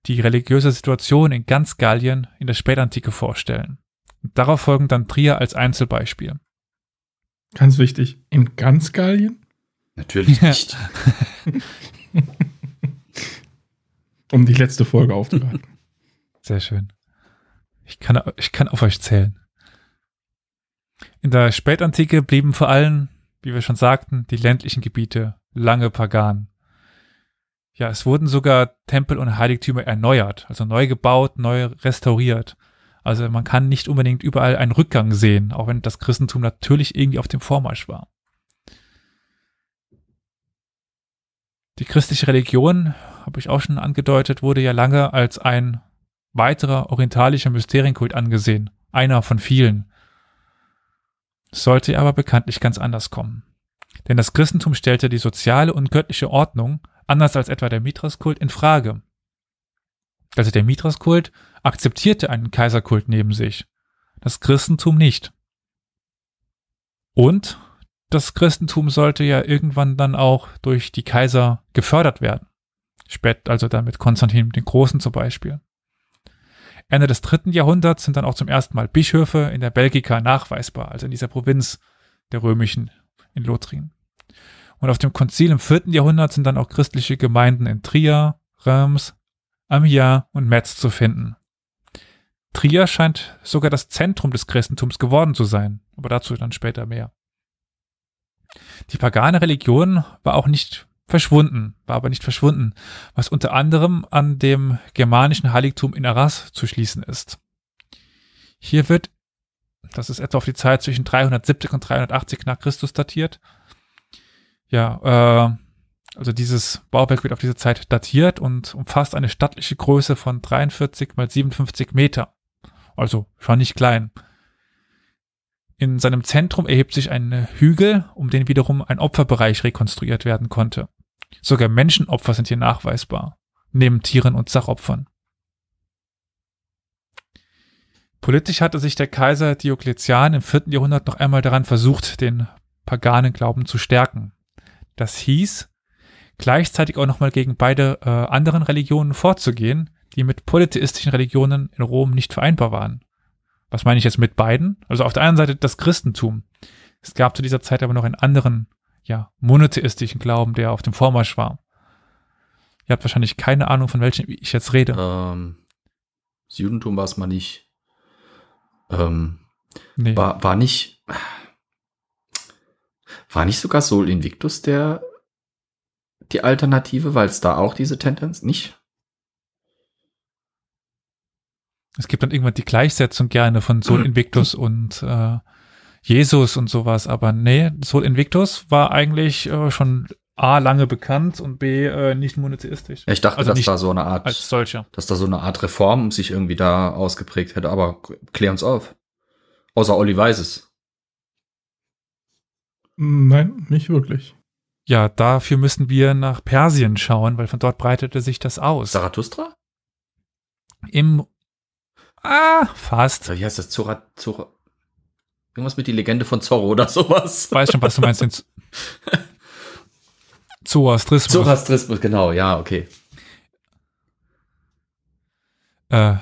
A: die religiöse Situation in ganz Gallien in der Spätantike vorstellen. Und darauf folgen dann Trier als Einzelbeispiel.
B: Ganz wichtig, in ganz Gallien? Natürlich [LAUGHS] nicht. [LAUGHS] um die letzte Folge aufzuhalten.
A: Sehr schön. Ich kann, ich kann auf euch zählen. In der Spätantike blieben vor allem wie wir schon sagten, die ländlichen Gebiete, lange pagan. Ja, es wurden sogar Tempel und Heiligtümer erneuert, also neu gebaut, neu restauriert. Also man kann nicht unbedingt überall einen Rückgang sehen, auch wenn das Christentum natürlich irgendwie auf dem Vormarsch war. Die christliche Religion, habe ich auch schon angedeutet, wurde ja lange als ein weiterer orientalischer Mysterienkult angesehen, einer von vielen sollte aber bekanntlich ganz anders kommen. Denn das Christentum stellte die soziale und göttliche Ordnung, anders als etwa der Mithraskult, in Frage. Also der Mithraskult akzeptierte einen Kaiserkult neben sich, das Christentum nicht. Und das Christentum sollte ja irgendwann dann auch durch die Kaiser gefördert werden. Spät also dann mit Konstantin dem Großen zum Beispiel. Ende des dritten Jahrhunderts sind dann auch zum ersten Mal Bischöfe in der Belgica nachweisbar, also in dieser Provinz der Römischen in Lothringen. Und auf dem Konzil im vierten Jahrhundert sind dann auch christliche Gemeinden in Trier, Reims, Amiens und Metz zu finden. Trier scheint sogar das Zentrum des Christentums geworden zu sein, aber dazu dann später mehr. Die pagane Religion war auch nicht verschwunden, war aber nicht verschwunden, was unter anderem an dem germanischen Heiligtum in Arras zu schließen ist. Hier wird, das ist etwa auf die Zeit zwischen 370 und 380 nach Christus datiert. Ja, äh, also dieses Bauwerk wird auf diese Zeit datiert und umfasst eine stattliche Größe von 43 mal 57 Meter. Also schon nicht klein. In seinem Zentrum erhebt sich ein Hügel, um den wiederum ein Opferbereich rekonstruiert werden konnte. Sogar Menschenopfer sind hier nachweisbar, neben Tieren und Sachopfern. Politisch hatte sich der Kaiser Diokletian im 4. Jahrhundert noch einmal daran versucht, den paganen Glauben zu stärken. Das hieß, gleichzeitig auch nochmal gegen beide äh, anderen Religionen vorzugehen, die mit polytheistischen Religionen in Rom nicht vereinbar waren. Was meine ich jetzt mit beiden? Also auf der einen Seite das Christentum. Es gab zu dieser Zeit aber noch einen anderen ja, monotheistischen Glauben, der auf dem Vormarsch war. Ihr habt wahrscheinlich keine Ahnung, von welchem ich jetzt rede. Ähm,
C: das Judentum war es mal nicht. Ähm, nee. war, war nicht. War nicht sogar Sol Invictus der die Alternative, weil es da auch diese Tendenz nicht?
A: Es gibt dann irgendwann die Gleichsetzung gerne von Sol [CLEARS THROAT] Invictus und äh, Jesus und sowas, aber nee, Sol Invictus war eigentlich äh, schon A, lange bekannt und B, äh, nicht monoteistisch. ich dachte, also dass da so eine Art, als solcher.
C: dass da so eine Art Reform sich irgendwie da ausgeprägt hätte, aber klär uns auf. Außer Olli weiß es.
B: Nein, nicht wirklich.
A: Ja, dafür müssen wir nach Persien schauen, weil von dort breitete sich das aus. Zarathustra? Im. Ah,
C: fast. Wie heißt das? Zora, Zora, Irgendwas mit die Legende von Zorro oder sowas. Ich weiß schon, was du meinst. Den Zoroastrismus. Zoroastrismus, genau, ja, okay. Äh,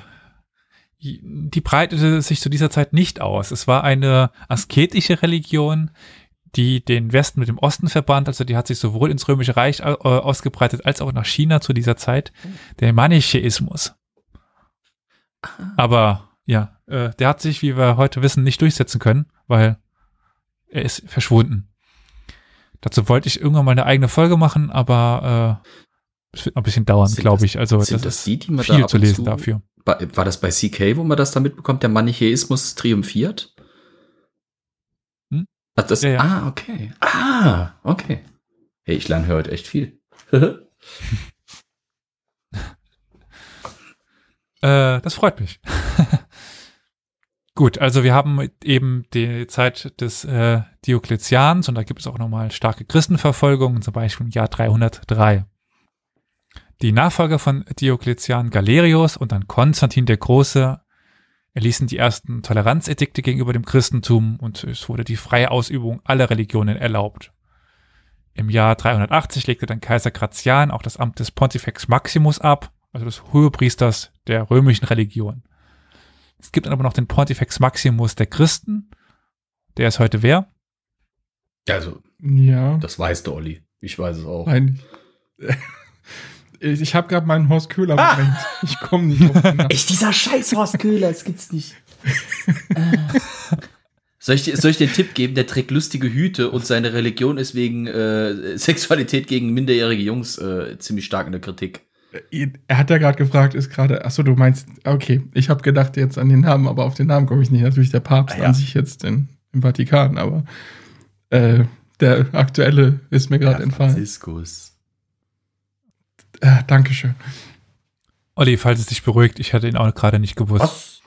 A: die breitete sich zu dieser Zeit nicht aus. Es war eine asketische Religion, die den Westen mit dem Osten verband. Also die hat sich sowohl ins Römische Reich äh, ausgebreitet als auch nach China zu dieser Zeit. Der Manichäismus. Ah. Aber ja, äh, der hat sich, wie wir heute wissen, nicht durchsetzen können, weil er ist verschwunden. Dazu wollte ich irgendwann mal eine eigene Folge machen, aber äh, es wird noch ein bisschen dauern, glaube ich. Also das, das, ist die, die viel da zu lesen zu, dafür.
C: War das bei CK, wo man das da mitbekommt, der Manichäismus triumphiert? Hm? Das, ja, ja. Ah, okay. Ah, okay. Hey, ich lerne heute echt viel. [LAUGHS] äh, das
A: freut mich. [LAUGHS] Gut, also wir haben eben die Zeit des äh, Diokletians und da gibt es auch nochmal starke Christenverfolgungen, zum Beispiel im Jahr 303. Die Nachfolger von Diokletian Galerius und dann Konstantin der Große erließen die ersten Toleranzedikte gegenüber dem Christentum und es wurde die freie Ausübung aller Religionen erlaubt. Im Jahr 380 legte dann Kaiser Gratian auch das Amt des Pontifex Maximus ab, also des Hohepriesters der römischen Religion. Es gibt aber noch den Pontifex Maximus der Christen. Der ist heute
C: wer? Also, ja. das weißt du, Olli. Ich weiß es auch. Nein. [LAUGHS]
B: Ich habe gerade meinen Horst Köhler ah! Moment. Ich komme nicht drauf. Echt, dieser
C: scheiß Horst Köhler, das gibt's nicht. [LAUGHS] soll, ich, soll ich dir einen Tipp geben? Der trägt lustige Hüte und seine Religion ist wegen äh, Sexualität gegen minderjährige Jungs äh, ziemlich stark in der Kritik.
B: Äh, er hat ja gerade gefragt, ist gerade, achso, du meinst, okay, ich habe gedacht jetzt an den Namen, aber auf den Namen komme ich nicht. Natürlich der Papst ah, ja. an sich jetzt in, im Vatikan, aber äh, der aktuelle ist mir gerade entfallen. Franziskus. Äh, Dankeschön. Olli, falls es dich beruhigt, ich hatte ihn auch gerade
A: nicht gewusst. Was?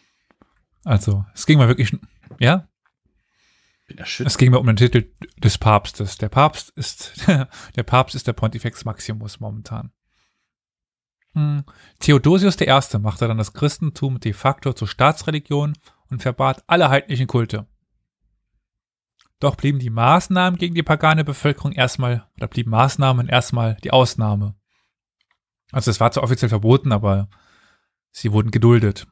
A: Also, es ging mal wirklich, ja? Es ging mir um den Titel des Papstes. Der Papst ist [LAUGHS] der Papst ist der Pontifex Maximus momentan. Hm. Theodosius I. machte dann das Christentum de facto zur Staatsreligion und verbat alle heidnischen Kulte. Doch blieben die Maßnahmen gegen die pagane Bevölkerung erstmal, oder blieben Maßnahmen erstmal die Ausnahme. Also es war zwar offiziell verboten, aber sie wurden geduldet.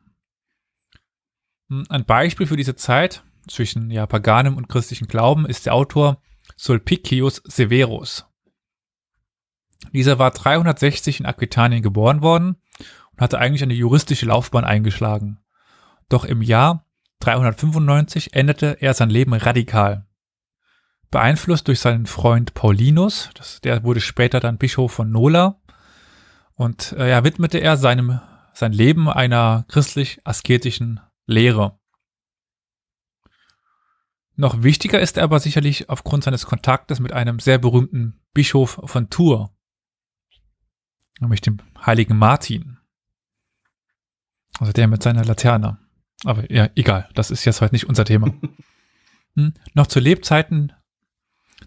A: Hm, ein Beispiel für diese Zeit zwischen ja, paganem und christlichem Glauben ist der Autor Sulpicius Severus. Dieser war 360 in Aquitanien geboren worden und hatte eigentlich eine juristische Laufbahn eingeschlagen. Doch im Jahr 395 änderte er sein Leben radikal. Beeinflusst durch seinen Freund Paulinus, das, der wurde später dann Bischof von Nola, und äh, ja, widmete er seinem, sein Leben einer christlich-asketischen Lehre. Noch wichtiger ist er aber sicherlich aufgrund seines Kontaktes mit einem sehr berühmten Bischof von Tours nämlich dem heiligen Martin. Also der mit seiner Laterne. Aber ja, egal, das ist jetzt heute nicht unser Thema. [LAUGHS] hm, noch zu Lebzeiten,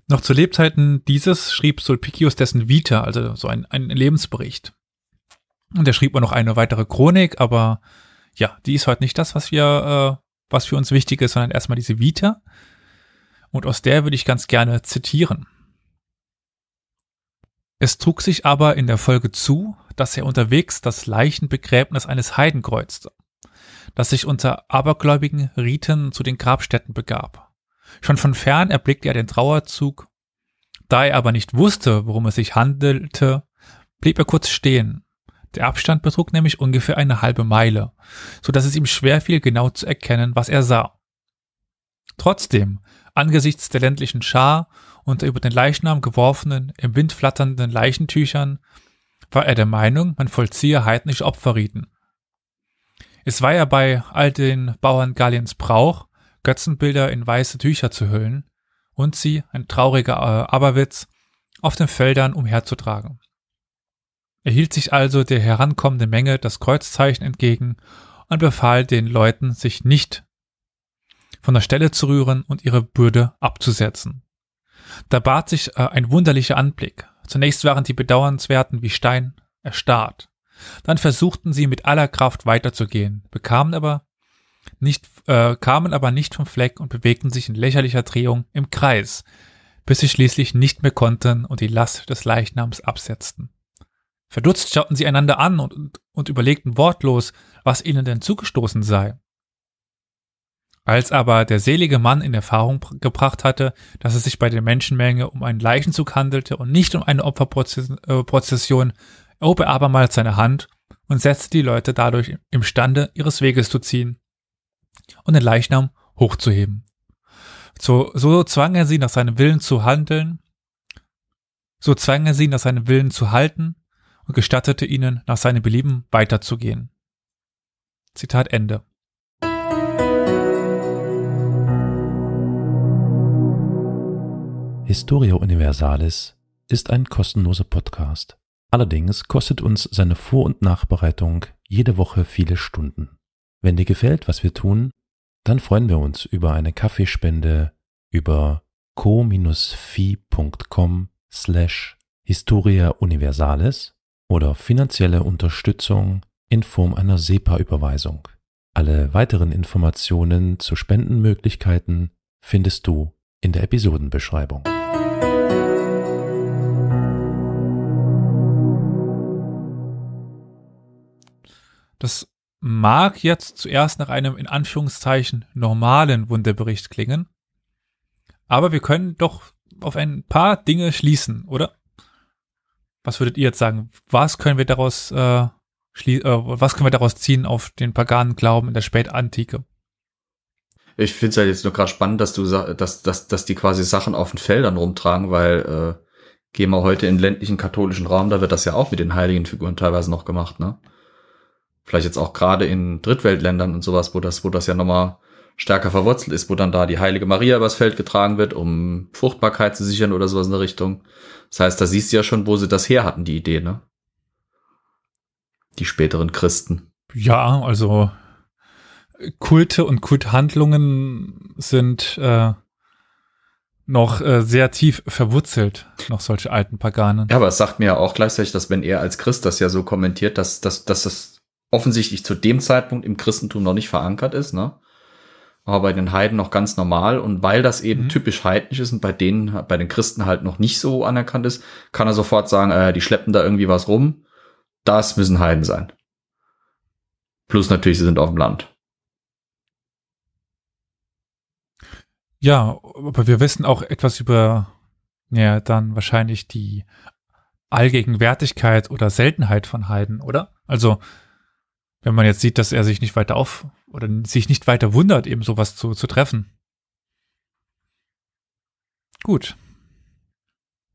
A: noch zu Lebzeiten dieses schrieb Sulpicius dessen Vita, also so ein, ein Lebensbericht. Und er schrieb auch noch eine weitere Chronik, aber ja, die ist heute nicht das, was wir, äh, was für uns wichtig ist, sondern erstmal diese Vita. Und aus der würde ich ganz gerne zitieren. Es trug sich aber in der Folge zu, dass er unterwegs das Leichenbegräbnis eines Heiden kreuzte, das sich unter abergläubigen Riten zu den Grabstätten begab. Schon von fern erblickte er den Trauerzug. Da er aber nicht wusste, worum es sich handelte, blieb er kurz stehen. Der Abstand betrug nämlich ungefähr eine halbe Meile, so dass es ihm schwer fiel, genau zu erkennen, was er sah. Trotzdem, angesichts der ländlichen Schar und über den Leichnam geworfenen, im Wind flatternden Leichentüchern, war er der Meinung, man vollziehe heidnische Opferrieten. Es war ja bei all den Bauern Galliens Brauch, Götzenbilder in weiße Tücher zu hüllen und sie, ein trauriger äh, Aberwitz, auf den Feldern umherzutragen. Er hielt sich also der herankommenden Menge das Kreuzzeichen entgegen und befahl den Leuten, sich nicht von der Stelle zu rühren und ihre Bürde abzusetzen. Da bat sich äh, ein wunderlicher Anblick. Zunächst waren die Bedauernswerten wie Stein erstarrt. Dann versuchten sie mit aller Kraft weiterzugehen, bekamen aber nicht, äh, kamen aber nicht vom Fleck und bewegten sich in lächerlicher Drehung im Kreis, bis sie schließlich nicht mehr konnten und die Last des Leichnams absetzten. Verdutzt schauten sie einander an und, und, und überlegten wortlos, was ihnen denn zugestoßen sei. Als aber der selige Mann in Erfahrung gebracht hatte, dass es sich bei der Menschenmenge um einen Leichenzug handelte und nicht um eine Opferprozession, äh, erhob er abermals seine Hand und setzte die Leute dadurch imstande, ihres Weges zu ziehen und den Leichnam hochzuheben. So, so zwang er sie nach seinem Willen zu handeln, so zwang er sie nach seinem Willen zu halten und gestattete ihnen nach seinem Belieben weiterzugehen. Zitat Ende. Historia Universalis ist ein kostenloser Podcast. Allerdings kostet uns seine Vor- und Nachbereitung jede Woche viele Stunden. Wenn dir gefällt, was wir tun, dann freuen wir uns über eine Kaffeespende über co-fi.com slash Historia Universalis oder finanzielle Unterstützung in Form einer SEPA-Überweisung. Alle weiteren Informationen zu Spendenmöglichkeiten findest du in der Episodenbeschreibung. Das mag jetzt zuerst nach einem in Anführungszeichen normalen Wunderbericht klingen, aber wir können doch auf ein paar Dinge schließen, oder? Was würdet ihr jetzt sagen? Was können wir daraus, äh, äh, was können wir daraus ziehen auf den paganen Glauben in der Spätantike?
C: Ich finde es halt jetzt nur gerade spannend, dass du dass, dass, dass die quasi Sachen auf den Feldern rumtragen, weil äh, gehen wir heute in ländlichen katholischen Raum, da wird das ja auch mit den heiligen Figuren teilweise noch gemacht, ne? vielleicht jetzt auch gerade in Drittweltländern und sowas, wo das, wo das ja nochmal stärker verwurzelt ist, wo dann da die Heilige Maria übers Feld getragen wird, um Fruchtbarkeit zu sichern oder sowas in der Richtung. Das heißt, da siehst du ja schon, wo sie das her hatten, die Idee, ne? Die späteren Christen.
A: Ja, also Kulte und Kulthandlungen sind äh, noch äh, sehr tief verwurzelt, noch solche alten Paganen. Ja,
C: aber es sagt mir ja auch gleichzeitig, dass wenn er als Christ das ja so kommentiert, dass, dass, dass das offensichtlich zu dem Zeitpunkt im Christentum noch nicht verankert ist, ne? Aber bei den Heiden noch ganz normal. Und weil das eben mhm. typisch heidnisch ist und bei denen, bei den Christen halt noch nicht so anerkannt ist, kann er sofort sagen, äh, die schleppen da irgendwie was rum. Das müssen Heiden sein. Plus natürlich, sie sind auf dem Land.
A: Ja, aber wir wissen auch etwas über, ja, dann wahrscheinlich die Allgegenwärtigkeit oder Seltenheit von Heiden, oder? Also wenn man jetzt sieht, dass er sich nicht weiter auf oder sich nicht weiter wundert, eben sowas zu, zu treffen. Gut.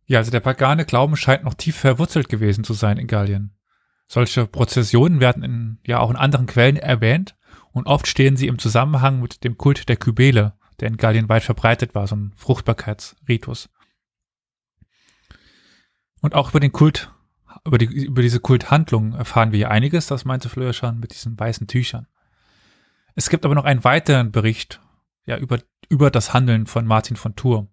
A: Ja, also der pagane Glauben scheint noch tief verwurzelt gewesen zu sein in Gallien. Solche Prozessionen werden in, ja auch in anderen Quellen erwähnt und oft stehen sie im Zusammenhang mit dem Kult der Kybele, der in Gallien weit verbreitet war, so ein Fruchtbarkeitsritus. Und auch über den Kult über, die, über diese Kulthandlung erfahren wir hier einiges, das meinte Fleur schon mit diesen weißen Tüchern. Es gibt aber noch einen weiteren Bericht ja, über, über das Handeln von Martin von Thur.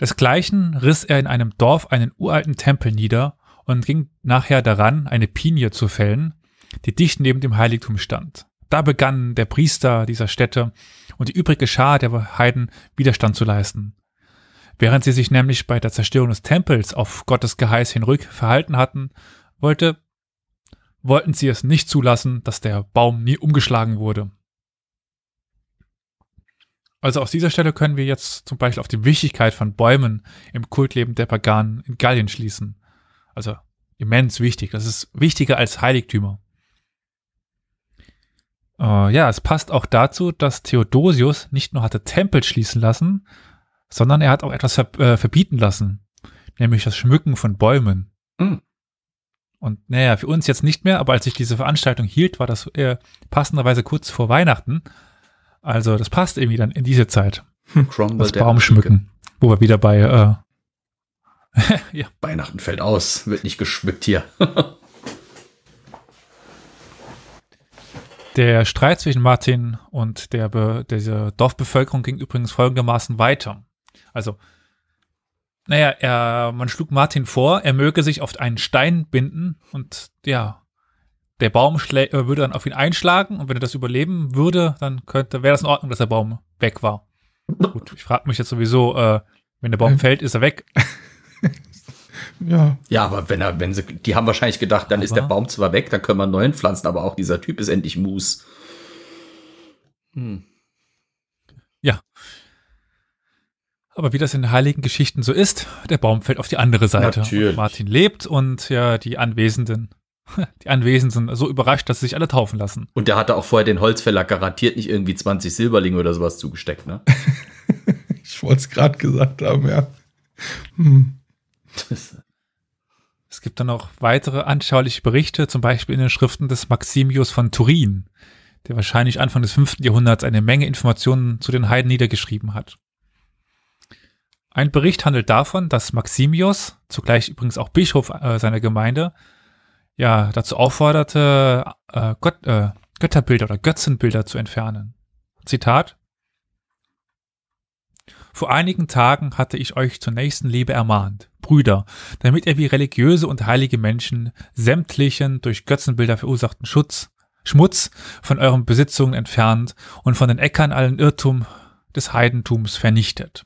A: Desgleichen riss er in einem Dorf einen uralten Tempel nieder und ging nachher daran, eine Pinie zu fällen, die dicht neben dem Heiligtum stand. Da begannen der Priester dieser Städte und die übrige Schar der Heiden Widerstand zu leisten. Während sie sich nämlich bei der Zerstörung des Tempels auf Gottes Geheiß hinrück verhalten hatten, wollte, wollten sie es nicht zulassen, dass der Baum nie umgeschlagen wurde. Also aus dieser Stelle können wir jetzt zum Beispiel auf die Wichtigkeit von Bäumen im Kultleben der Paganen in Gallien schließen. Also immens wichtig. Das ist wichtiger als Heiligtümer. Äh, ja, es passt auch dazu, dass Theodosius nicht nur hatte Tempel schließen lassen, sondern er hat auch etwas ver äh, verbieten lassen, nämlich das Schmücken von Bäumen. Mhm. Und naja, für uns jetzt nicht mehr, aber als ich diese Veranstaltung hielt, war das äh, passenderweise kurz vor Weihnachten. Also das passt irgendwie dann in diese Zeit.
C: Hm. Cromwell das Baumschmücken,
A: wo wir wieder bei äh,
C: [LAUGHS] ja. Weihnachten fällt aus, wird nicht geschmückt hier. [LAUGHS]
A: der Streit zwischen Martin und der der dieser Dorfbevölkerung ging übrigens folgendermaßen weiter. Also, naja, er, man schlug Martin vor, er möge sich auf einen Stein binden und ja, der Baum äh, würde dann auf ihn einschlagen und wenn er das überleben würde, dann könnte, wäre das in Ordnung, dass der Baum weg war. Gut, ich frage mich jetzt sowieso, äh, wenn der Baum hm. fällt, ist er weg. [LAUGHS]
C: ja. Ja, aber wenn er, wenn sie, die haben wahrscheinlich gedacht, dann aber ist der Baum zwar weg, dann können wir einen neuen pflanzen, aber auch dieser Typ ist endlich Mus. Hm.
A: Ja, aber wie das in heiligen Geschichten so ist, der Baum fällt auf die andere Seite. Natürlich. Martin lebt und ja, die Anwesenden, [LAUGHS] die Anwesenden sind so überrascht, dass sie sich alle
B: taufen lassen.
C: Und der hatte auch vorher den Holzfäller garantiert nicht irgendwie 20 Silberlinge oder sowas zugesteckt, ne?
B: [LAUGHS] ich wollte es gerade gesagt haben, ja. Hm.
A: Es gibt dann auch weitere anschauliche Berichte, zum Beispiel in den Schriften des Maximius von Turin, der wahrscheinlich Anfang des 5. Jahrhunderts eine Menge Informationen zu den Heiden niedergeschrieben hat. Ein Bericht handelt davon, dass Maximius, zugleich übrigens auch Bischof äh, seiner Gemeinde, ja, dazu aufforderte, äh, Gott, äh, Götterbilder oder Götzenbilder zu entfernen. Zitat. Vor einigen Tagen hatte ich euch zur nächsten Liebe ermahnt, Brüder, damit ihr wie religiöse und heilige Menschen sämtlichen durch Götzenbilder verursachten Schutz, Schmutz von euren Besitzungen entfernt und von den Äckern allen Irrtum des Heidentums vernichtet.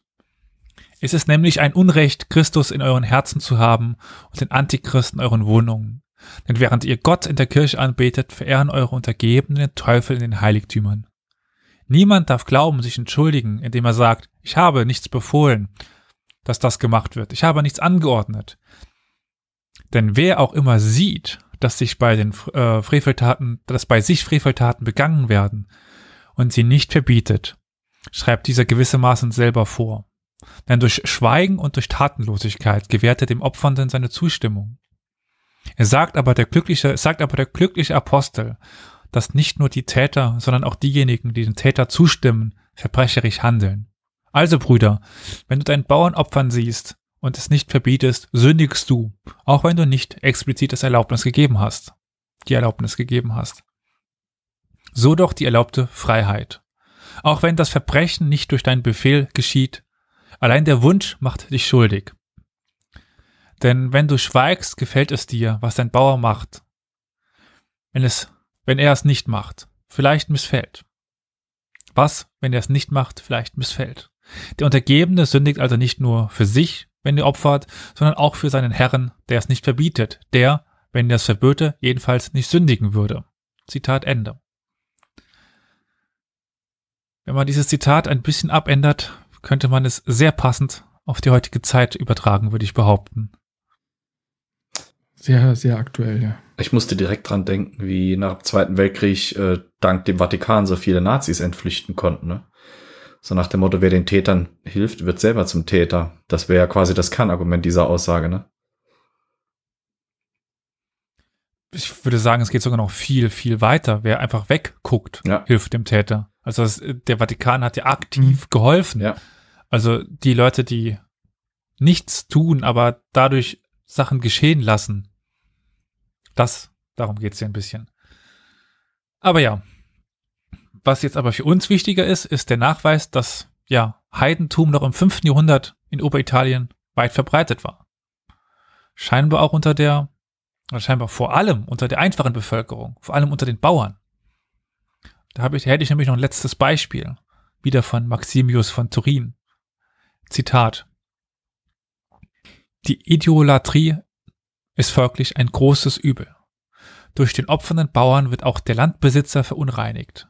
A: Es ist nämlich ein Unrecht, Christus in euren Herzen zu haben und den Antichristen euren Wohnungen. Denn während ihr Gott in der Kirche anbetet, verehren eure Untergebenen den Teufel in den Heiligtümern. Niemand darf glauben, sich entschuldigen, indem er sagt, ich habe nichts befohlen, dass das gemacht wird, ich habe nichts angeordnet. Denn wer auch immer sieht, dass sich bei den äh, Freveltaten, dass bei sich Freveltaten begangen werden und sie nicht verbietet, schreibt dieser gewissermaßen selber vor. Denn durch Schweigen und durch Tatenlosigkeit gewährt er dem Opfernden seine Zustimmung. Er sagt aber der glückliche, sagt aber der glückliche Apostel, dass nicht nur die Täter, sondern auch diejenigen, die den Täter zustimmen, verbrecherisch handeln. Also Brüder, wenn du deinen Bauern opfern siehst und es nicht verbietest, sündigst du, auch wenn du nicht explizit das Erlaubnis gegeben hast, die Erlaubnis gegeben hast. So doch die erlaubte Freiheit. Auch wenn das Verbrechen nicht durch deinen Befehl geschieht, Allein der Wunsch macht dich schuldig. Denn wenn du schweigst, gefällt es dir, was dein Bauer macht. Wenn es, wenn er es nicht macht, vielleicht missfällt. Was, wenn er es nicht macht, vielleicht missfällt. Der Untergebene sündigt also nicht nur für sich, wenn er opfert, sondern auch für seinen Herrn, der es nicht verbietet, der, wenn er es verböte, jedenfalls nicht sündigen würde. Zitat Ende. Wenn man dieses Zitat ein bisschen abändert, könnte man es sehr passend auf die heutige Zeit übertragen, würde ich behaupten.
B: Sehr, sehr aktuell, ja.
C: Ich musste direkt dran denken, wie nach dem Zweiten Weltkrieg äh, dank dem Vatikan so viele Nazis entflüchten konnten. Ne? So nach dem Motto, wer den Tätern hilft, wird selber zum Täter. Das wäre ja quasi das Kernargument dieser Aussage, ne?
A: Ich würde sagen, es geht sogar noch viel, viel weiter. Wer einfach wegguckt, ja. hilft dem Täter. Also das, äh, der Vatikan hat ja aktiv mhm. geholfen. Ja. Also die Leute, die nichts tun, aber dadurch Sachen geschehen lassen. Das, darum geht es ja ein bisschen. Aber ja, was jetzt aber für uns wichtiger ist, ist der Nachweis, dass ja Heidentum noch im 5. Jahrhundert in Oberitalien weit verbreitet war. Scheinbar auch unter der, scheinbar vor allem unter der einfachen Bevölkerung, vor allem unter den Bauern. Da, habe ich, da hätte ich nämlich noch ein letztes Beispiel, wieder von Maximius von Turin. Zitat. Die Idiolatrie ist folglich ein großes Übel. Durch den opfernden Bauern wird auch der Landbesitzer verunreinigt.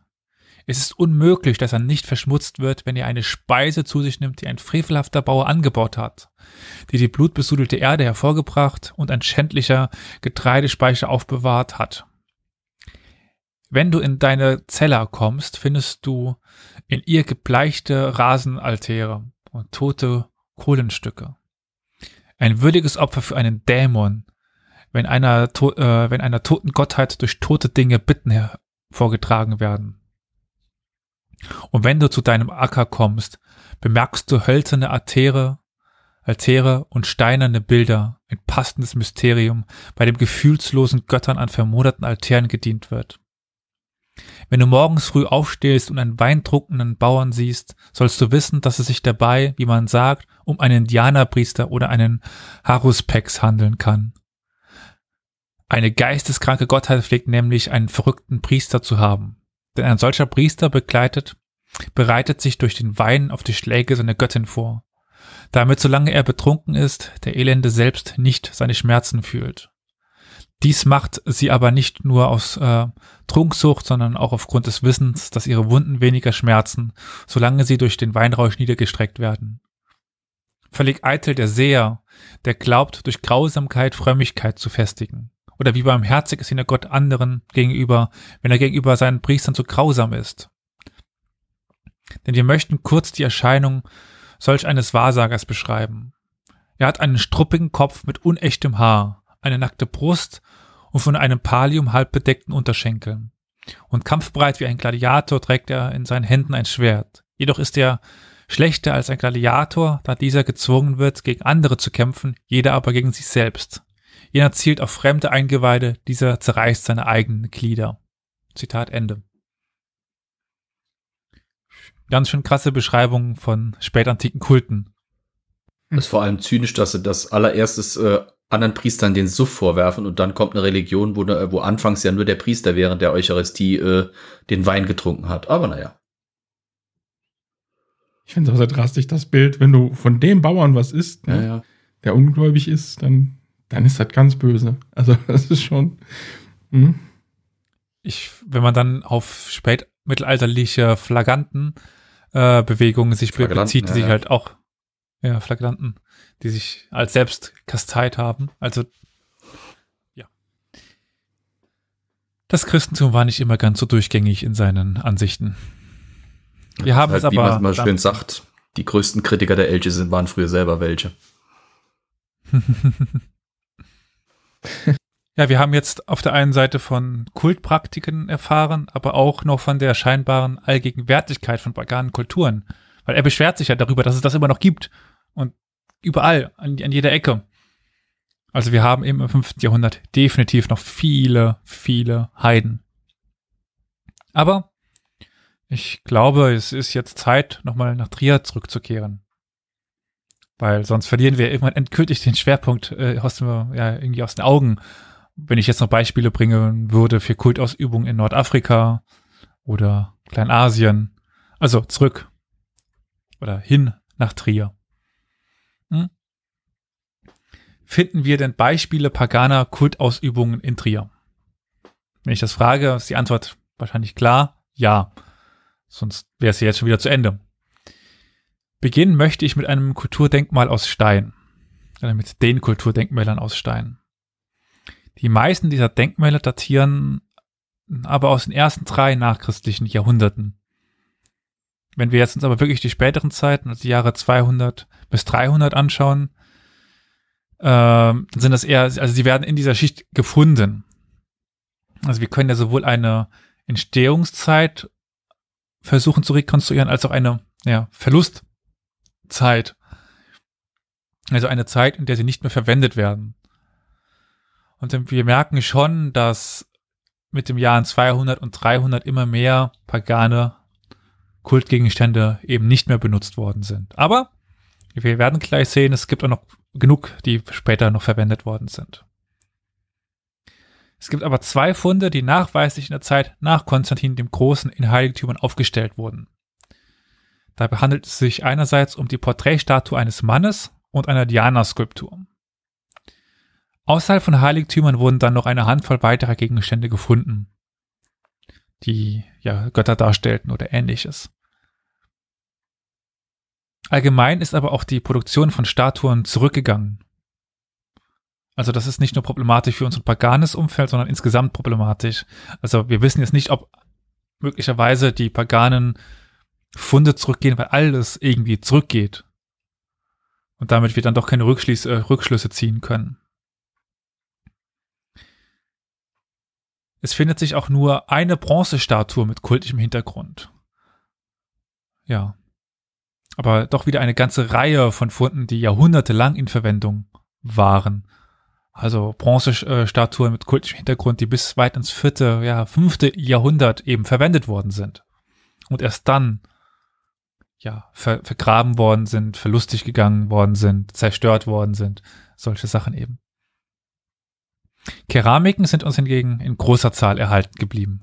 A: Es ist unmöglich, dass er nicht verschmutzt wird, wenn er eine Speise zu sich nimmt, die ein frevelhafter Bauer angebaut hat, die die blutbesudelte Erde hervorgebracht und ein schändlicher Getreidespeicher aufbewahrt hat. Wenn du in deine Zella kommst, findest du in ihr gebleichte Rasenaltäre und tote Kohlenstücke. Ein würdiges Opfer für einen Dämon, wenn einer, äh, wenn einer toten Gottheit durch tote Dinge Bitten hervorgetragen werden. Und wenn du zu deinem Acker kommst, bemerkst du hölzerne Altäre, Altäre und steinerne Bilder, ein passendes Mysterium, bei dem gefühlslosen Göttern an vermoderten Altären gedient wird. Wenn du morgens früh aufstehst und einen weintruckenden Bauern siehst, sollst du wissen, dass es sich dabei, wie man sagt, um einen Indianerpriester oder einen Haruspex handeln kann. Eine geisteskranke Gottheit pflegt nämlich einen verrückten Priester zu haben. Denn ein solcher Priester begleitet, bereitet sich durch den Wein auf die Schläge seiner Göttin vor, damit solange er betrunken ist, der Elende selbst nicht seine Schmerzen fühlt. Dies macht sie aber nicht nur aus äh, Trunksucht, sondern auch aufgrund des Wissens, dass ihre Wunden weniger schmerzen, solange sie durch den Weinrausch niedergestreckt werden. Völlig eitel der Seher, der glaubt, durch Grausamkeit Frömmigkeit zu festigen. Oder wie barmherzig ist ihn der Gott anderen gegenüber, wenn er gegenüber seinen Priestern so grausam ist. Denn wir möchten kurz die Erscheinung solch eines Wahrsagers beschreiben. Er hat einen struppigen Kopf mit unechtem Haar, eine nackte Brust und von einem Palium halb bedeckten Unterschenkel. Und kampfbreit wie ein Gladiator trägt er in seinen Händen ein Schwert. Jedoch ist er schlechter als ein Gladiator, da dieser gezwungen wird, gegen andere zu kämpfen, jeder aber gegen sich selbst. Jener zielt auf fremde Eingeweide, dieser zerreißt seine eigenen Glieder. Zitat Ende. Ganz schön krasse Beschreibung von spätantiken Kulten.
C: Ist vor allem zynisch, dass sie das allererstes äh, anderen Priestern den Suff vorwerfen und dann kommt eine Religion, wo, ne, wo anfangs ja nur der Priester während der Eucharistie äh, den Wein getrunken hat. Aber naja.
B: Ich finde es auch sehr drastisch, das Bild, wenn du von dem Bauern was isst, ne, ja, ja. der ungläubig ist, dann, dann ist das ganz böse. Also [LAUGHS] das ist schon. Hm. Ich,
A: wenn man dann auf spätmittelalterliche Flagranten äh, Bewegungen sich bezieht, die sich halt auch ja, Flagranten, die sich als selbst kasteit haben. Also, ja. Das Christentum war nicht immer ganz so durchgängig in seinen Ansichten. Wir das haben halt, es aber. Wie man mal schön
C: sagt, die größten Kritiker der Elche sind, waren früher selber welche.
A: [LAUGHS] ja, wir haben jetzt auf der einen Seite von Kultpraktiken erfahren, aber auch noch von der scheinbaren Allgegenwärtigkeit von paganen Kulturen. Weil er beschwert sich ja darüber, dass es das immer noch gibt und überall, an, an jeder Ecke. Also wir haben eben im 5. Jahrhundert definitiv noch viele, viele Heiden. Aber ich glaube, es ist jetzt Zeit, nochmal nach Trier zurückzukehren. Weil sonst verlieren wir irgendwann endgültig den Schwerpunkt äh, aus, ja, irgendwie aus den Augen. Wenn ich jetzt noch Beispiele bringen würde für Kultausübungen in Nordafrika oder Kleinasien. Also zurück oder hin nach Trier finden wir denn Beispiele paganer Kultausübungen in Trier? Wenn ich das frage, ist die Antwort wahrscheinlich klar, ja. Sonst wäre es ja jetzt schon wieder zu Ende. Beginnen möchte ich mit einem Kulturdenkmal aus Stein. Oder mit den Kulturdenkmälern aus Stein. Die meisten dieser Denkmäler datieren aber aus den ersten drei nachchristlichen Jahrhunderten. Wenn wir jetzt uns aber wirklich die späteren Zeiten, also die Jahre 200 bis 300 anschauen, dann ähm, sind das eher, also sie werden in dieser Schicht gefunden. Also wir können ja sowohl eine Entstehungszeit versuchen zu rekonstruieren, als auch eine ja, Verlustzeit. Also eine Zeit, in der sie nicht mehr verwendet werden. Und wir merken schon, dass mit dem Jahren 200 und 300 immer mehr pagane Kultgegenstände eben nicht mehr benutzt worden sind. Aber wir werden gleich sehen, es gibt auch noch genug, die später noch verwendet worden sind. Es gibt aber zwei Funde, die nachweislich in der Zeit nach Konstantin dem Großen in Heiligtümern aufgestellt wurden. Dabei handelt es sich einerseits um die Porträtstatue eines Mannes und einer Diana-Skulptur. Außerhalb von Heiligtümern wurden dann noch eine Handvoll weiterer Gegenstände gefunden, die ja Götter darstellten oder ähnliches. Allgemein ist aber auch die Produktion von Statuen zurückgegangen. Also das ist nicht nur problematisch für unser paganes Umfeld, sondern insgesamt problematisch. Also wir wissen jetzt nicht, ob möglicherweise die paganen Funde zurückgehen, weil alles irgendwie zurückgeht. Und damit wir dann doch keine Rückschlüsse, äh, Rückschlüsse ziehen können. Es findet sich auch nur eine Bronzestatue mit kultischem Hintergrund. Ja, aber doch wieder eine ganze Reihe von Funden, die jahrhundertelang in Verwendung waren. Also Bronzestatuen mit kultischem Hintergrund, die bis weit ins vierte, ja, fünfte Jahrhundert eben verwendet worden sind. Und erst dann, ja, ver vergraben worden sind, verlustig gegangen worden sind, zerstört worden sind, solche Sachen eben. Keramiken sind uns hingegen in großer Zahl erhalten geblieben.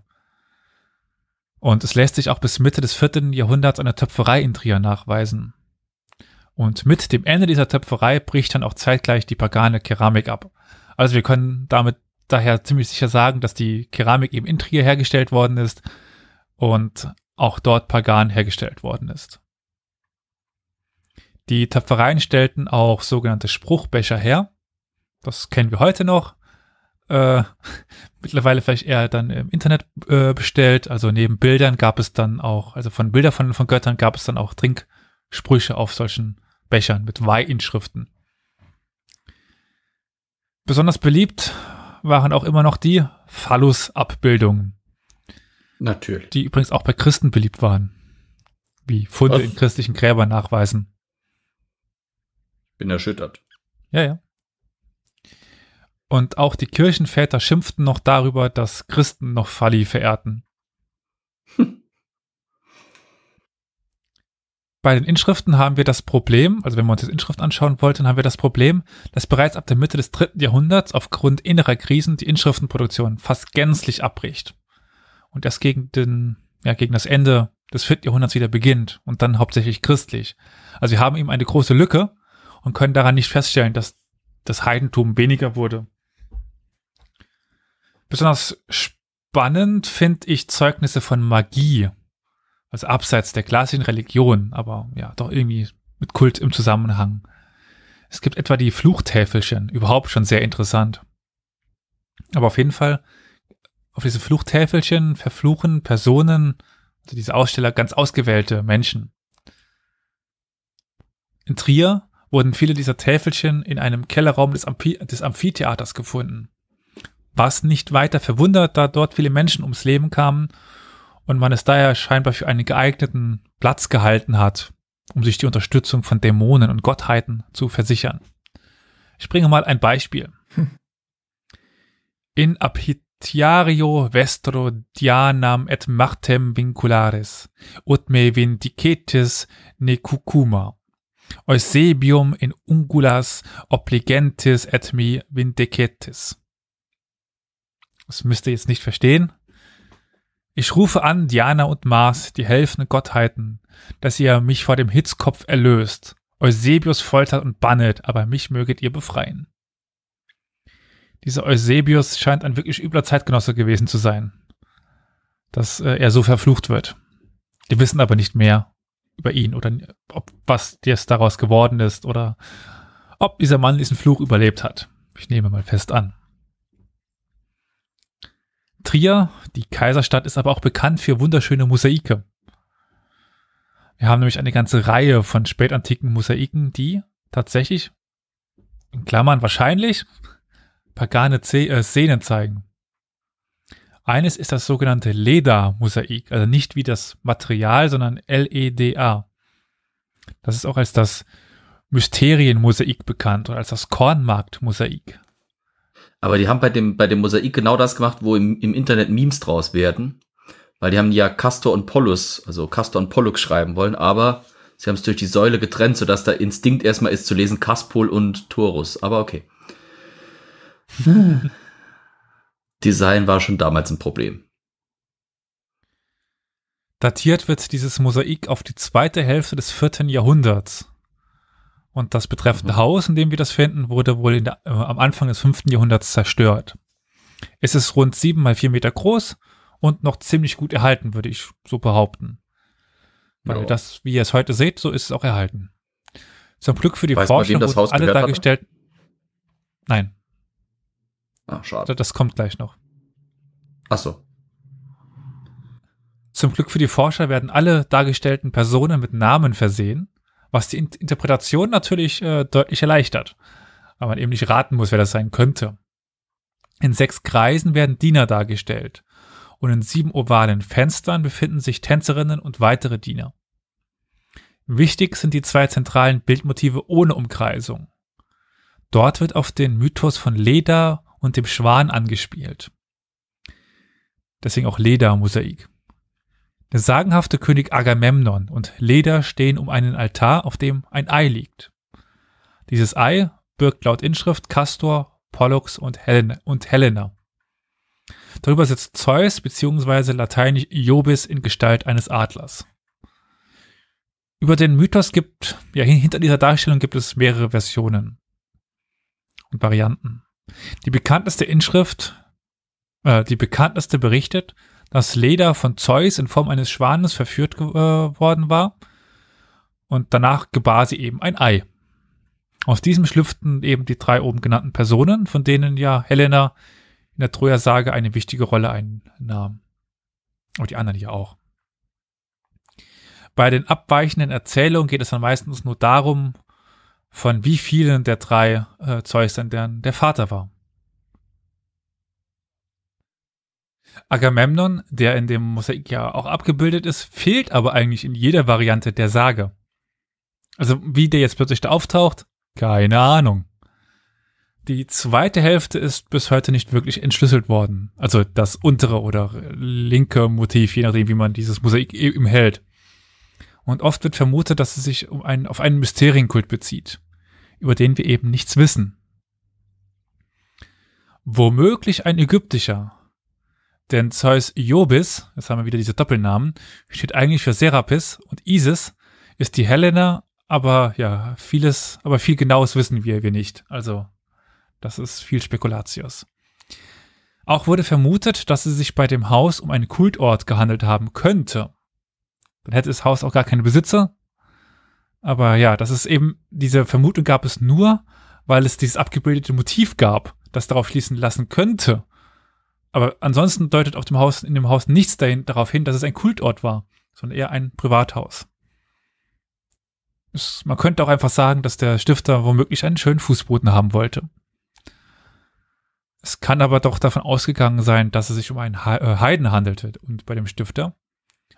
A: Und es lässt sich auch bis Mitte des vierten Jahrhunderts eine Töpferei in Trier nachweisen. Und mit dem Ende dieser Töpferei bricht dann auch zeitgleich die pagane Keramik ab. Also wir können damit daher ziemlich sicher sagen, dass die Keramik eben in Trier hergestellt worden ist und auch dort pagan hergestellt worden ist. Die Töpfereien stellten auch sogenannte Spruchbecher her. Das kennen wir heute noch. Äh, mittlerweile vielleicht eher dann im Internet äh, bestellt. Also neben Bildern gab es dann auch, also von Bildern von, von Göttern gab es dann auch Trinksprüche auf solchen Bechern mit Weihinschriften. Besonders beliebt waren auch immer noch die Phallus-Abbildungen. Natürlich. Die übrigens auch bei Christen beliebt waren. Wie Funde Was? in christlichen Gräbern nachweisen.
C: Bin erschüttert.
A: Ja, ja. Und auch die Kirchenväter schimpften noch darüber, dass Christen noch Falli verehrten. [LAUGHS] Bei den Inschriften haben wir das Problem, also wenn wir uns jetzt Inschrift anschauen wollten, haben wir das Problem, dass bereits ab der Mitte des dritten Jahrhunderts aufgrund innerer Krisen die Inschriftenproduktion fast gänzlich abbricht. Und erst gegen den, ja, gegen das Ende des vierten Jahrhunderts wieder beginnt und dann hauptsächlich christlich. Also wir haben eben eine große Lücke und können daran nicht feststellen, dass das Heidentum weniger wurde. Besonders spannend finde ich Zeugnisse von Magie. Also abseits der klassischen Religion, aber ja, doch irgendwie mit Kult im Zusammenhang. Es gibt etwa die Fluchtäfelchen, überhaupt schon sehr interessant. Aber auf jeden Fall, auf diese Fluchtäfelchen verfluchen Personen, also diese Aussteller, ganz ausgewählte Menschen. In Trier wurden viele dieser Täfelchen in einem Kellerraum des, Amphi des Amphitheaters gefunden was nicht weiter verwundert, da dort viele Menschen ums Leben kamen und man es daher scheinbar für einen geeigneten Platz gehalten hat, um sich die Unterstützung von Dämonen und Gottheiten zu versichern. Ich bringe mal ein Beispiel. Hm. In Apitiario vestro dianam et martem vincularis, ut me vindicetis ne cucuma. Eusebium in ungulas obligentis et mi vindicetis. Das müsst ihr jetzt nicht verstehen. Ich rufe an, Diana und Mars, die helfenden Gottheiten, dass ihr mich vor dem Hitzkopf erlöst, Eusebius foltert und bannet, aber mich möget ihr befreien. Dieser Eusebius scheint ein wirklich übler Zeitgenosse gewesen zu sein, dass äh, er so verflucht wird. Wir wissen aber nicht mehr über ihn oder ob was jetzt daraus geworden ist oder ob dieser Mann diesen Fluch überlebt hat. Ich nehme mal fest an. Trier, die Kaiserstadt, ist aber auch bekannt für wunderschöne Mosaike. Wir haben nämlich eine ganze Reihe von spätantiken Mosaiken, die tatsächlich, in Klammern wahrscheinlich, pagane Z äh, Szenen zeigen. Eines ist das sogenannte Leda-Mosaik, also nicht wie das Material, sondern LEDA. Das ist auch als das Mysterienmosaik bekannt oder als das Kornmarkt-Mosaik.
C: Aber die haben bei dem, bei dem Mosaik genau das gemacht, wo im, im Internet Memes draus werden. Weil die haben ja Castor und Pollux, also Castor und Pollux schreiben wollen, aber sie haben es durch die Säule getrennt, sodass der Instinkt erstmal ist zu lesen Kaspol und Taurus. Aber okay. [LAUGHS] Design war schon damals ein Problem.
A: Datiert wird dieses Mosaik auf die zweite Hälfte des vierten Jahrhunderts. Und das betreffende mhm. Haus, in dem wir das finden, wurde wohl der, äh, am Anfang des 5. Jahrhunderts zerstört. Es ist rund 7 mal 4 Meter groß und noch ziemlich gut erhalten, würde ich so behaupten. Weil jo. das, wie ihr es heute seht, so ist es auch erhalten. Zum Glück für die Weiß Forschung man, das Haus alle dargestellt. Hatte? Nein. Ah, schade. Das kommt gleich noch. Ach so. Zum Glück für die Forscher werden alle dargestellten Personen mit Namen versehen was die Interpretation natürlich äh, deutlich erleichtert, weil man eben nicht raten muss, wer das sein könnte. In sechs Kreisen werden Diener dargestellt und in sieben ovalen Fenstern befinden sich Tänzerinnen und weitere Diener. Wichtig sind die zwei zentralen Bildmotive ohne Umkreisung. Dort wird auf den Mythos von Leda und dem Schwan angespielt. Deswegen auch Leda-Mosaik. Der sagenhafte König Agamemnon und Leda stehen um einen Altar, auf dem ein Ei liegt. Dieses Ei birgt laut Inschrift Castor, Pollux und Helena. Und Helena. Darüber sitzt Zeus bzw. lateinisch Jobis in Gestalt eines Adlers. Über den Mythos gibt, ja, hinter dieser Darstellung gibt es mehrere Versionen und Varianten. Die bekannteste Inschrift, äh, die bekannteste berichtet, das Leder von Zeus in Form eines Schwanes verführt äh, worden war. Und danach gebar sie eben ein Ei. Aus diesem schlüpften eben die drei oben genannten Personen, von denen ja Helena in der Troja-Sage eine wichtige Rolle einnahm. Und die anderen ja auch. Bei den abweichenden Erzählungen geht es dann meistens nur darum, von wie vielen der drei äh, Zeus dann der Vater war. Agamemnon, der in dem Mosaik ja auch abgebildet ist, fehlt aber eigentlich in jeder Variante der Sage. Also wie der jetzt plötzlich da auftaucht, keine Ahnung. Die zweite Hälfte ist bis heute nicht wirklich entschlüsselt worden. Also das untere oder linke Motiv, je nachdem, wie man dieses Mosaik eben eh hält. Und oft wird vermutet, dass es sich um einen, auf einen Mysterienkult bezieht, über den wir eben nichts wissen. Womöglich ein ägyptischer, denn Zeus Jobis, jetzt haben wir wieder diese Doppelnamen, steht eigentlich für Serapis und Isis ist die Helena, aber ja, vieles, aber viel Genaues wissen wir, wir nicht. Also, das ist viel Spekulatius. Auch wurde vermutet, dass es sich bei dem Haus um einen Kultort gehandelt haben könnte. Dann hätte das Haus auch gar keine Besitzer. Aber ja, das ist eben, diese Vermutung gab es nur, weil es dieses abgebildete Motiv gab, das darauf schließen lassen könnte, aber ansonsten deutet auf dem Haus, in dem Haus nichts dahin, darauf hin, dass es ein Kultort war, sondern eher ein Privathaus. Es, man könnte auch einfach sagen, dass der Stifter womöglich einen schönen Fußboden haben wollte. Es kann aber doch davon ausgegangen sein, dass es sich um einen äh, Heiden handelte und bei dem Stifter.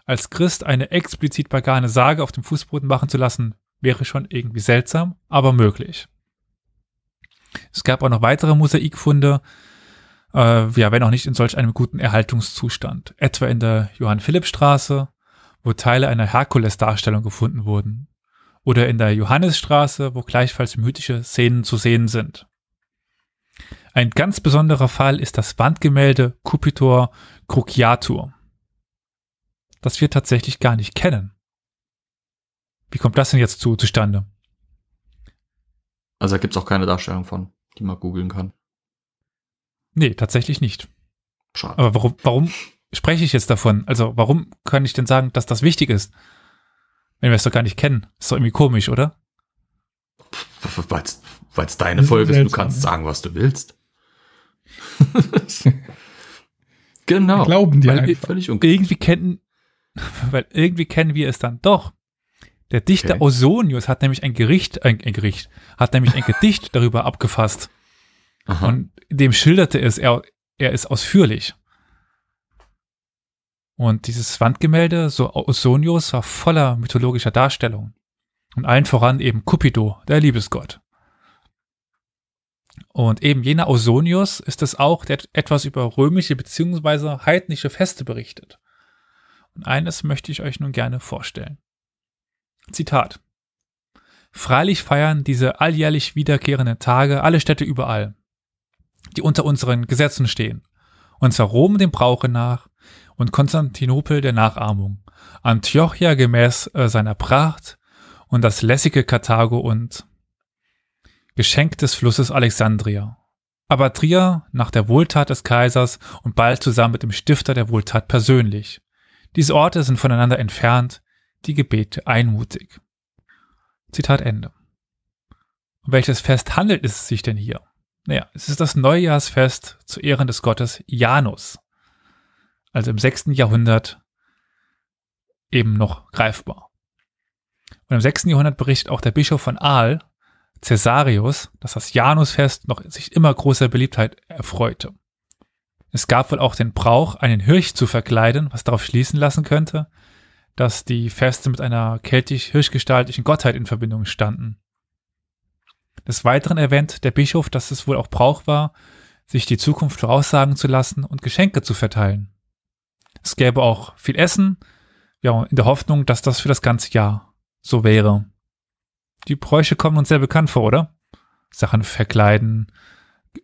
A: Als Christ eine explizit pagane Sage auf dem Fußboden machen zu lassen, wäre schon irgendwie seltsam, aber möglich. Es gab auch noch weitere Mosaikfunde, äh, ja, wenn auch nicht in solch einem guten Erhaltungszustand. Etwa in der Johann-Philipp-Straße, wo Teile einer Herkules-Darstellung gefunden wurden. Oder in der Johannesstraße, wo gleichfalls mythische Szenen zu sehen sind. Ein ganz besonderer Fall ist das Wandgemälde Cupitor Cruciatur, das wir tatsächlich gar nicht kennen. Wie kommt das denn jetzt zu, zustande?
C: Also da gibt es auch keine Darstellung von, die man googeln kann.
A: Nee, tatsächlich nicht. Schade. Aber warum, warum spreche ich jetzt davon? Also, warum kann ich denn sagen, dass das wichtig ist? Wenn wir es doch gar nicht kennen. Ist doch irgendwie komisch, oder?
C: Weil es deine Folge ist, du kannst sagen, was du willst. [LAUGHS] genau. Wir glauben dir einfach. Völlig irgendwie
A: kennen, [LAUGHS] weil irgendwie kennen wir es dann doch. Der Dichter okay. Ausonius hat nämlich ein Gericht, ein, ein Gericht, hat nämlich ein Gedicht [LAUGHS] darüber abgefasst. Aha. Und dem schilderte es, er, er ist ausführlich. Und dieses Wandgemälde, so Ausonius, war voller mythologischer Darstellungen. Und allen voran eben Cupido, der Liebesgott. Und eben jener Ausonius ist es auch, der etwas über römische bzw. heidnische Feste berichtet. Und eines möchte ich euch nun gerne vorstellen. Zitat. Freilich feiern diese alljährlich wiederkehrenden Tage alle Städte überall, die unter unseren Gesetzen stehen. Und zwar Rom dem Brauche nach und Konstantinopel der Nachahmung, Antiochia gemäß äh, seiner Pracht und das lässige Karthago und Geschenk des Flusses Alexandria. Aber Trier nach der Wohltat des Kaisers und bald zusammen mit dem Stifter der Wohltat persönlich. Diese Orte sind voneinander entfernt, die Gebete einmutig. Zitat Ende. Um welches Fest handelt es sich denn hier? Naja, es ist das Neujahrsfest zu Ehren des Gottes Janus. Also im 6. Jahrhundert eben noch greifbar. Und im 6. Jahrhundert berichtet auch der Bischof von Aal, Caesarius, dass das Janusfest noch sich immer großer Beliebtheit erfreute. Es gab wohl auch den Brauch, einen Hirsch zu verkleiden, was darauf schließen lassen könnte, dass die Feste mit einer keltisch-hirschgestaltlichen Gottheit in Verbindung standen. Des Weiteren erwähnt der Bischof, dass es wohl auch Brauch war, sich die Zukunft voraussagen zu lassen und Geschenke zu verteilen. Es gäbe auch viel Essen, ja, in der Hoffnung, dass das für das ganze Jahr so wäre. Die Bräuche kommen uns sehr bekannt vor, oder? Sachen verkleiden,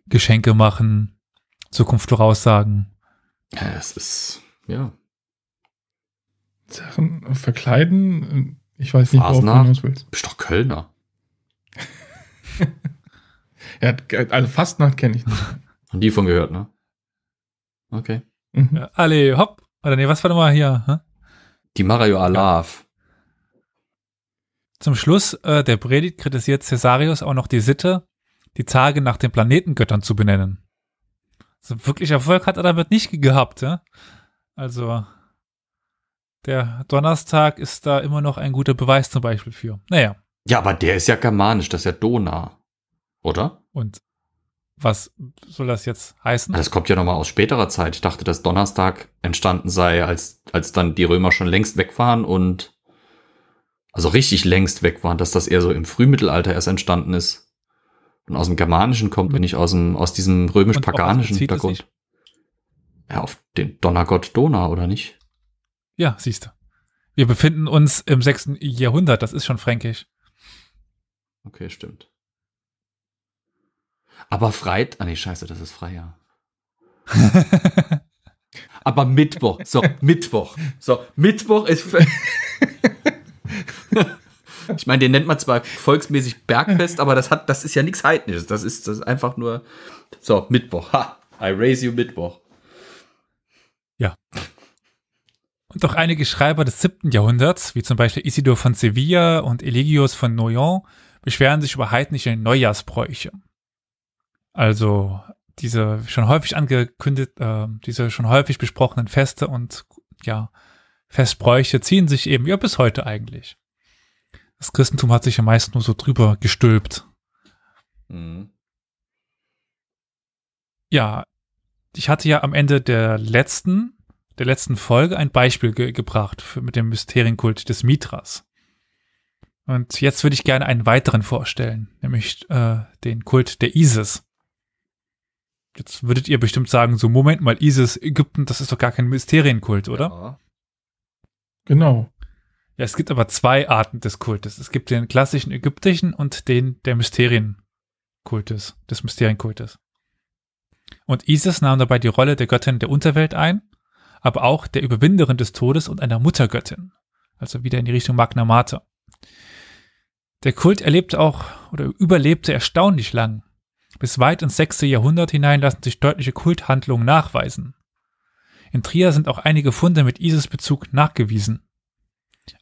A: Geschenke machen, Zukunft voraussagen. Ja, es ist,
B: ja. Sachen verkleiden, ich weiß nicht, worauf du hinaus willst. Bist doch Kölner. Er hat, also Fastnacht kenne ich nicht.
C: Und [LAUGHS] die von gehört, ne? Okay.
A: Mhm. Ja, alle hopp. Oder nee, was war nochmal hier? Hä?
C: Die Mario Alav. Zum Schluss,
A: äh, der Predigt kritisiert Caesarius auch noch die Sitte, die Tage nach den Planetengöttern zu benennen. Also wirklich Erfolg hat er damit nicht gehabt, ja? Also, der Donnerstag ist da immer noch ein guter Beweis zum Beispiel für. Naja.
C: Ja, aber der ist ja germanisch, das ist ja Donau. Oder?
A: Und was soll das jetzt
C: heißen? Das kommt ja nochmal aus späterer Zeit. Ich dachte, dass Donnerstag entstanden sei, als, als dann die Römer schon längst weg waren und also richtig längst weg waren, dass das eher so im Frühmittelalter erst entstanden ist. Und aus dem Germanischen kommt, wenn nicht aus, dem, aus diesem römisch-paganischen Hintergrund. Ja, auf den Donnergott Dona, oder nicht?
A: Ja, siehst du. Wir befinden uns im 6. Jahrhundert, das ist schon fränkisch.
C: Okay, stimmt. Aber Freit, ah nee, scheiße, das ist Freier. [LAUGHS] Aber Mittwoch, so, Mittwoch. So, Mittwoch ist. [LAUGHS] ich meine, den nennt man zwar volksmäßig Bergfest, aber das hat, das ist ja nichts Heidnisches. Das ist, das ist einfach nur. So, Mittwoch. Ha! I raise you Mittwoch. Ja.
A: Und auch einige Schreiber des 7. Jahrhunderts, wie zum Beispiel Isidor von Sevilla und Eligius von Noyon, beschweren sich über heidnische Neujahrsbräuche. Also diese schon häufig angekündigt, äh, diese schon häufig besprochenen Feste und ja, Festbräuche ziehen sich eben ja bis heute eigentlich. Das Christentum hat sich ja meist nur so drüber gestülpt. Mhm. Ja, ich hatte ja am Ende der letzten, der letzten Folge ein Beispiel ge gebracht für, mit dem Mysterienkult des Mitras. Und jetzt würde ich gerne einen weiteren vorstellen, nämlich äh, den Kult der Isis. Jetzt würdet ihr bestimmt sagen, so Moment mal, Isis, Ägypten, das ist doch gar kein Mysterienkult, oder? Ja. Genau. Ja, es gibt aber zwei Arten des Kultes. Es gibt den klassischen ägyptischen und den der Mysterienkultes, des Mysterienkultes. Und Isis nahm dabei die Rolle der Göttin der Unterwelt ein, aber auch der Überwinderin des Todes und einer Muttergöttin. Also wieder in die Richtung Magna Mater. Der Kult erlebte auch oder überlebte erstaunlich lang. Bis weit ins 6. Jahrhundert hinein lassen sich deutliche Kulthandlungen nachweisen. In Trier sind auch einige Funde mit Isis-Bezug nachgewiesen.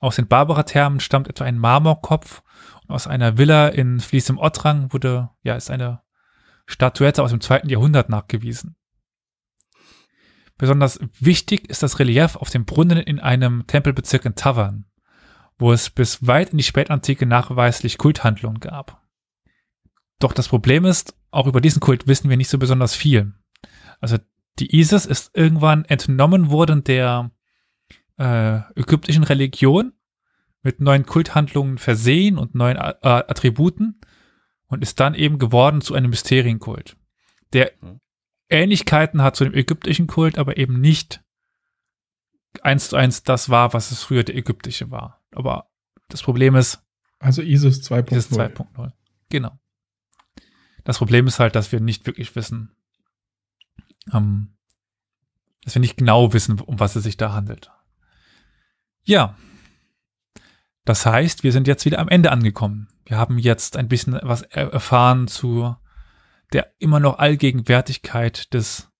A: Aus den Barbara-Thermen stammt etwa ein Marmorkopf und aus einer Villa in Fließ im Ottrang wurde, ja, ist eine Statuette aus dem 2. Jahrhundert nachgewiesen. Besonders wichtig ist das Relief auf dem Brunnen in einem Tempelbezirk in Tavern, wo es bis weit in die Spätantike nachweislich Kulthandlungen gab. Doch das Problem ist, auch über diesen Kult wissen wir nicht so besonders viel. Also die ISIS ist irgendwann entnommen worden der äh, ägyptischen Religion mit neuen Kulthandlungen versehen und neuen äh, Attributen und ist dann eben geworden zu einem Mysterienkult, der mhm. Ähnlichkeiten hat zu dem ägyptischen Kult, aber eben nicht eins zu eins das war, was es früher der ägyptische war. Aber das Problem ist.
B: Also ISIS 2.0. ISIS 2.0.
A: Genau. Das Problem ist halt, dass wir nicht wirklich wissen, ähm, dass wir nicht genau wissen, um was es sich da handelt. Ja. Das heißt, wir sind jetzt wieder am Ende angekommen. Wir haben jetzt ein bisschen was erfahren zu der immer noch Allgegenwärtigkeit des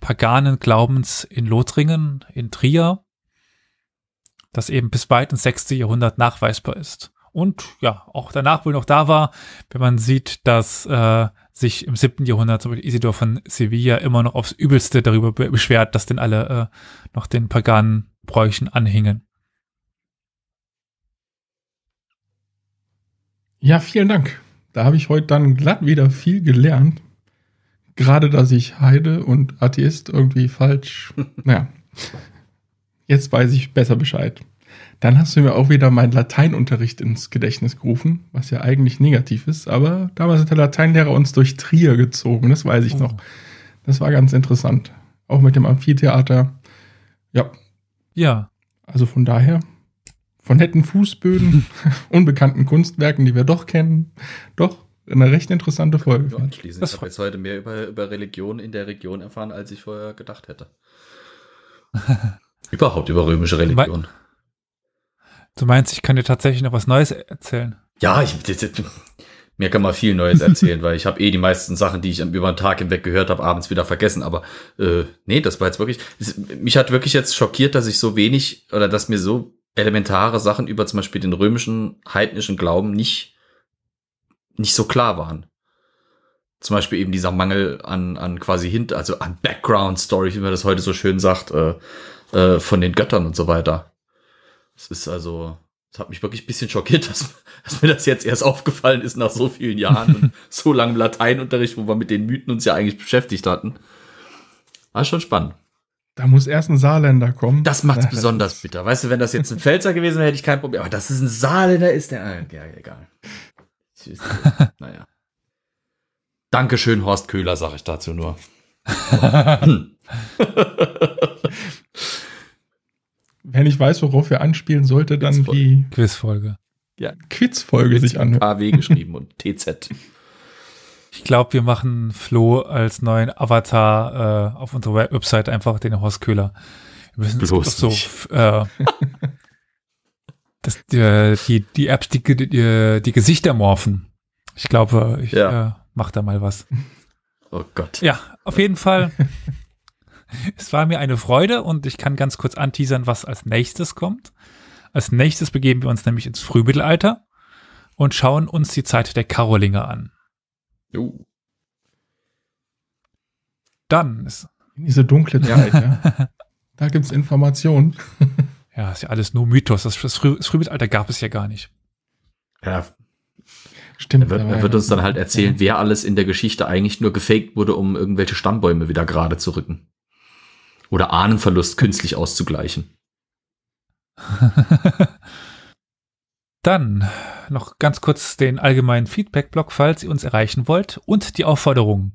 A: paganen Glaubens in Lothringen, in Trier, das eben bis weit ins 6. Jahrhundert nachweisbar ist und ja, auch danach wohl noch da war, wenn man sieht, dass äh, sich im 7. Jahrhundert zum Beispiel Isidor von Sevilla immer noch aufs Übelste darüber beschwert, dass denn alle äh, noch den paganen
B: Bräuchen anhingen. Ja, vielen Dank. Da habe ich heute dann glatt wieder viel gelernt. Gerade, dass ich Heide und Atheist irgendwie falsch. [LAUGHS] naja, jetzt weiß ich besser Bescheid. Dann hast du mir auch wieder meinen Lateinunterricht ins Gedächtnis gerufen, was ja eigentlich negativ ist, aber damals hat der Lateinlehrer uns durch Trier gezogen, das weiß ich oh. noch. Das war ganz interessant. Auch mit dem Amphitheater. Ja. Ja. Also von daher, von netten Fußböden, [LAUGHS] unbekannten Kunstwerken, die wir doch kennen, doch eine recht interessante Folge. Ja, anschließend.
C: Das ich habe jetzt heute mehr über, über Religion in der Region erfahren, als ich vorher gedacht hätte. [LAUGHS] Überhaupt über römische Religion. Weil
A: Du meinst, ich kann dir tatsächlich noch was Neues erzählen?
C: Ja, ich, [LAUGHS] mir kann man viel Neues erzählen, weil ich habe eh die meisten Sachen, die ich über den Tag hinweg gehört habe, abends wieder vergessen. Aber äh, nee, das war jetzt wirklich. Das, mich hat wirklich jetzt schockiert, dass ich so wenig oder dass mir so elementare Sachen über zum Beispiel den römischen heidnischen Glauben nicht nicht so klar waren. Zum Beispiel eben dieser Mangel an an quasi Hint, also an Background Story, wie man das heute so schön sagt, äh, äh, von den Göttern und so weiter. Es ist also, es hat mich wirklich ein bisschen schockiert, [LAUGHS] dass, dass, mir das jetzt erst aufgefallen ist nach so vielen Jahren und [LAUGHS] so langem Lateinunterricht, wo wir mit den Mythen uns ja eigentlich beschäftigt hatten. War schon spannend.
B: Da muss erst ein Saarländer kommen. Das macht ja, [LAUGHS]
C: besonders bitter. Weißt du, wenn das jetzt ein Pfälzer gewesen wäre, hätte ich kein Problem. Aber dass es ein Saarländer ist, der. Äh, ja, egal. naja. Dankeschön, Horst Köhler, sage ich dazu nur. Hm
B: wenn ich weiß, worauf er anspielen, sollte dann Quizfolge. die Quizfolge. Ja. Quizfolge Quiz sich
A: an. AW
C: geschrieben und TZ. [LAUGHS]
B: Ich glaube, wir machen Flo
A: als neuen Avatar äh, auf unserer Website einfach den Horst Köhler. Wir müssen Bloß so äh, [LAUGHS] die, die, die Apps, die, die, die Gesichter morphen. Ich glaube, ich ja. äh, mach da mal was.
C: Oh Gott. Ja,
A: auf jeden Fall. [LAUGHS] [LAUGHS] Es war mir eine Freude und ich kann ganz kurz anteasern, was als nächstes kommt. Als nächstes begeben wir uns nämlich ins Frühmittelalter und schauen uns die Zeit der Karolinger an. Jo. Oh. Dann ist.
B: Diese dunkle Zeit, ja. Da gibt es Informationen.
A: [LAUGHS] ja, ist ja alles nur Mythos. Das, das, Früh, das Frühmittelalter gab es ja gar nicht. Ja,
B: Stimmt. Er, er wird, uns
C: dann halt erzählen, ja. wer alles in der Geschichte eigentlich nur gefaked wurde, um irgendwelche Stammbäume wieder gerade zu rücken oder Ahnenverlust künstlich auszugleichen. [LAUGHS]
A: Dann noch ganz kurz den allgemeinen feedback block falls ihr uns erreichen wollt, und die Aufforderung.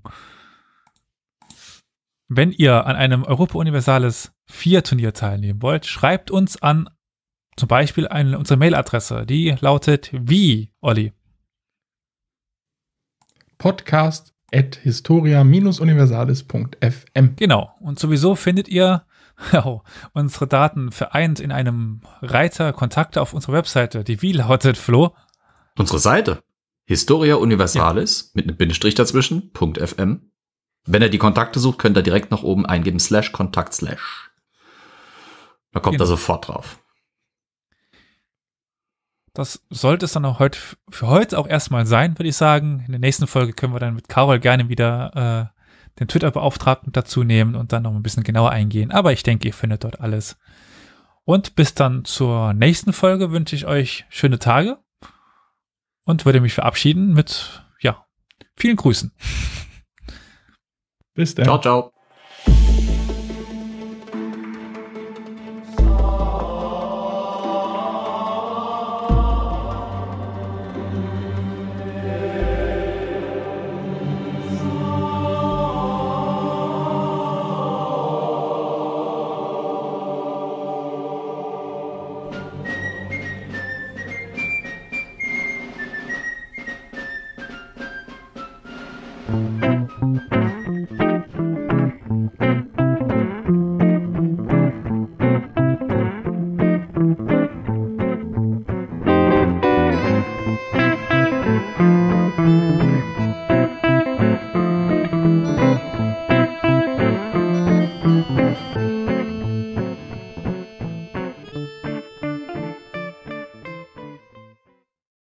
A: Wenn ihr an einem Europa Universales 4 Turnier teilnehmen wollt, schreibt uns an zum Beispiel eine, unsere Mailadresse, die lautet wie, Olli?
B: Podcast at
A: historia-universalis.fm. Genau. Und sowieso findet ihr Oh, [LAUGHS] unsere Daten vereint in einem Reiter Kontakte auf unserer Webseite. Die wie lautet, Flo?
C: Unsere Seite. Historia Universalis ja. mit einem Bindestrich dazwischen, .fm. Wenn ihr die Kontakte sucht, könnt ihr direkt nach oben eingeben, slash Kontakt, slash. Da kommt genau. er sofort drauf.
A: Das sollte es dann auch heute für heute auch erstmal sein, würde ich sagen. In der nächsten Folge können wir dann mit Carol gerne wieder äh, den Twitter-Beauftragten dazu nehmen und dann noch ein bisschen genauer eingehen. Aber ich denke, ihr findet dort alles. Und bis dann zur nächsten Folge wünsche ich euch schöne Tage und würde mich verabschieden mit, ja, vielen Grüßen.
B: Bis dann. Ciao, ciao.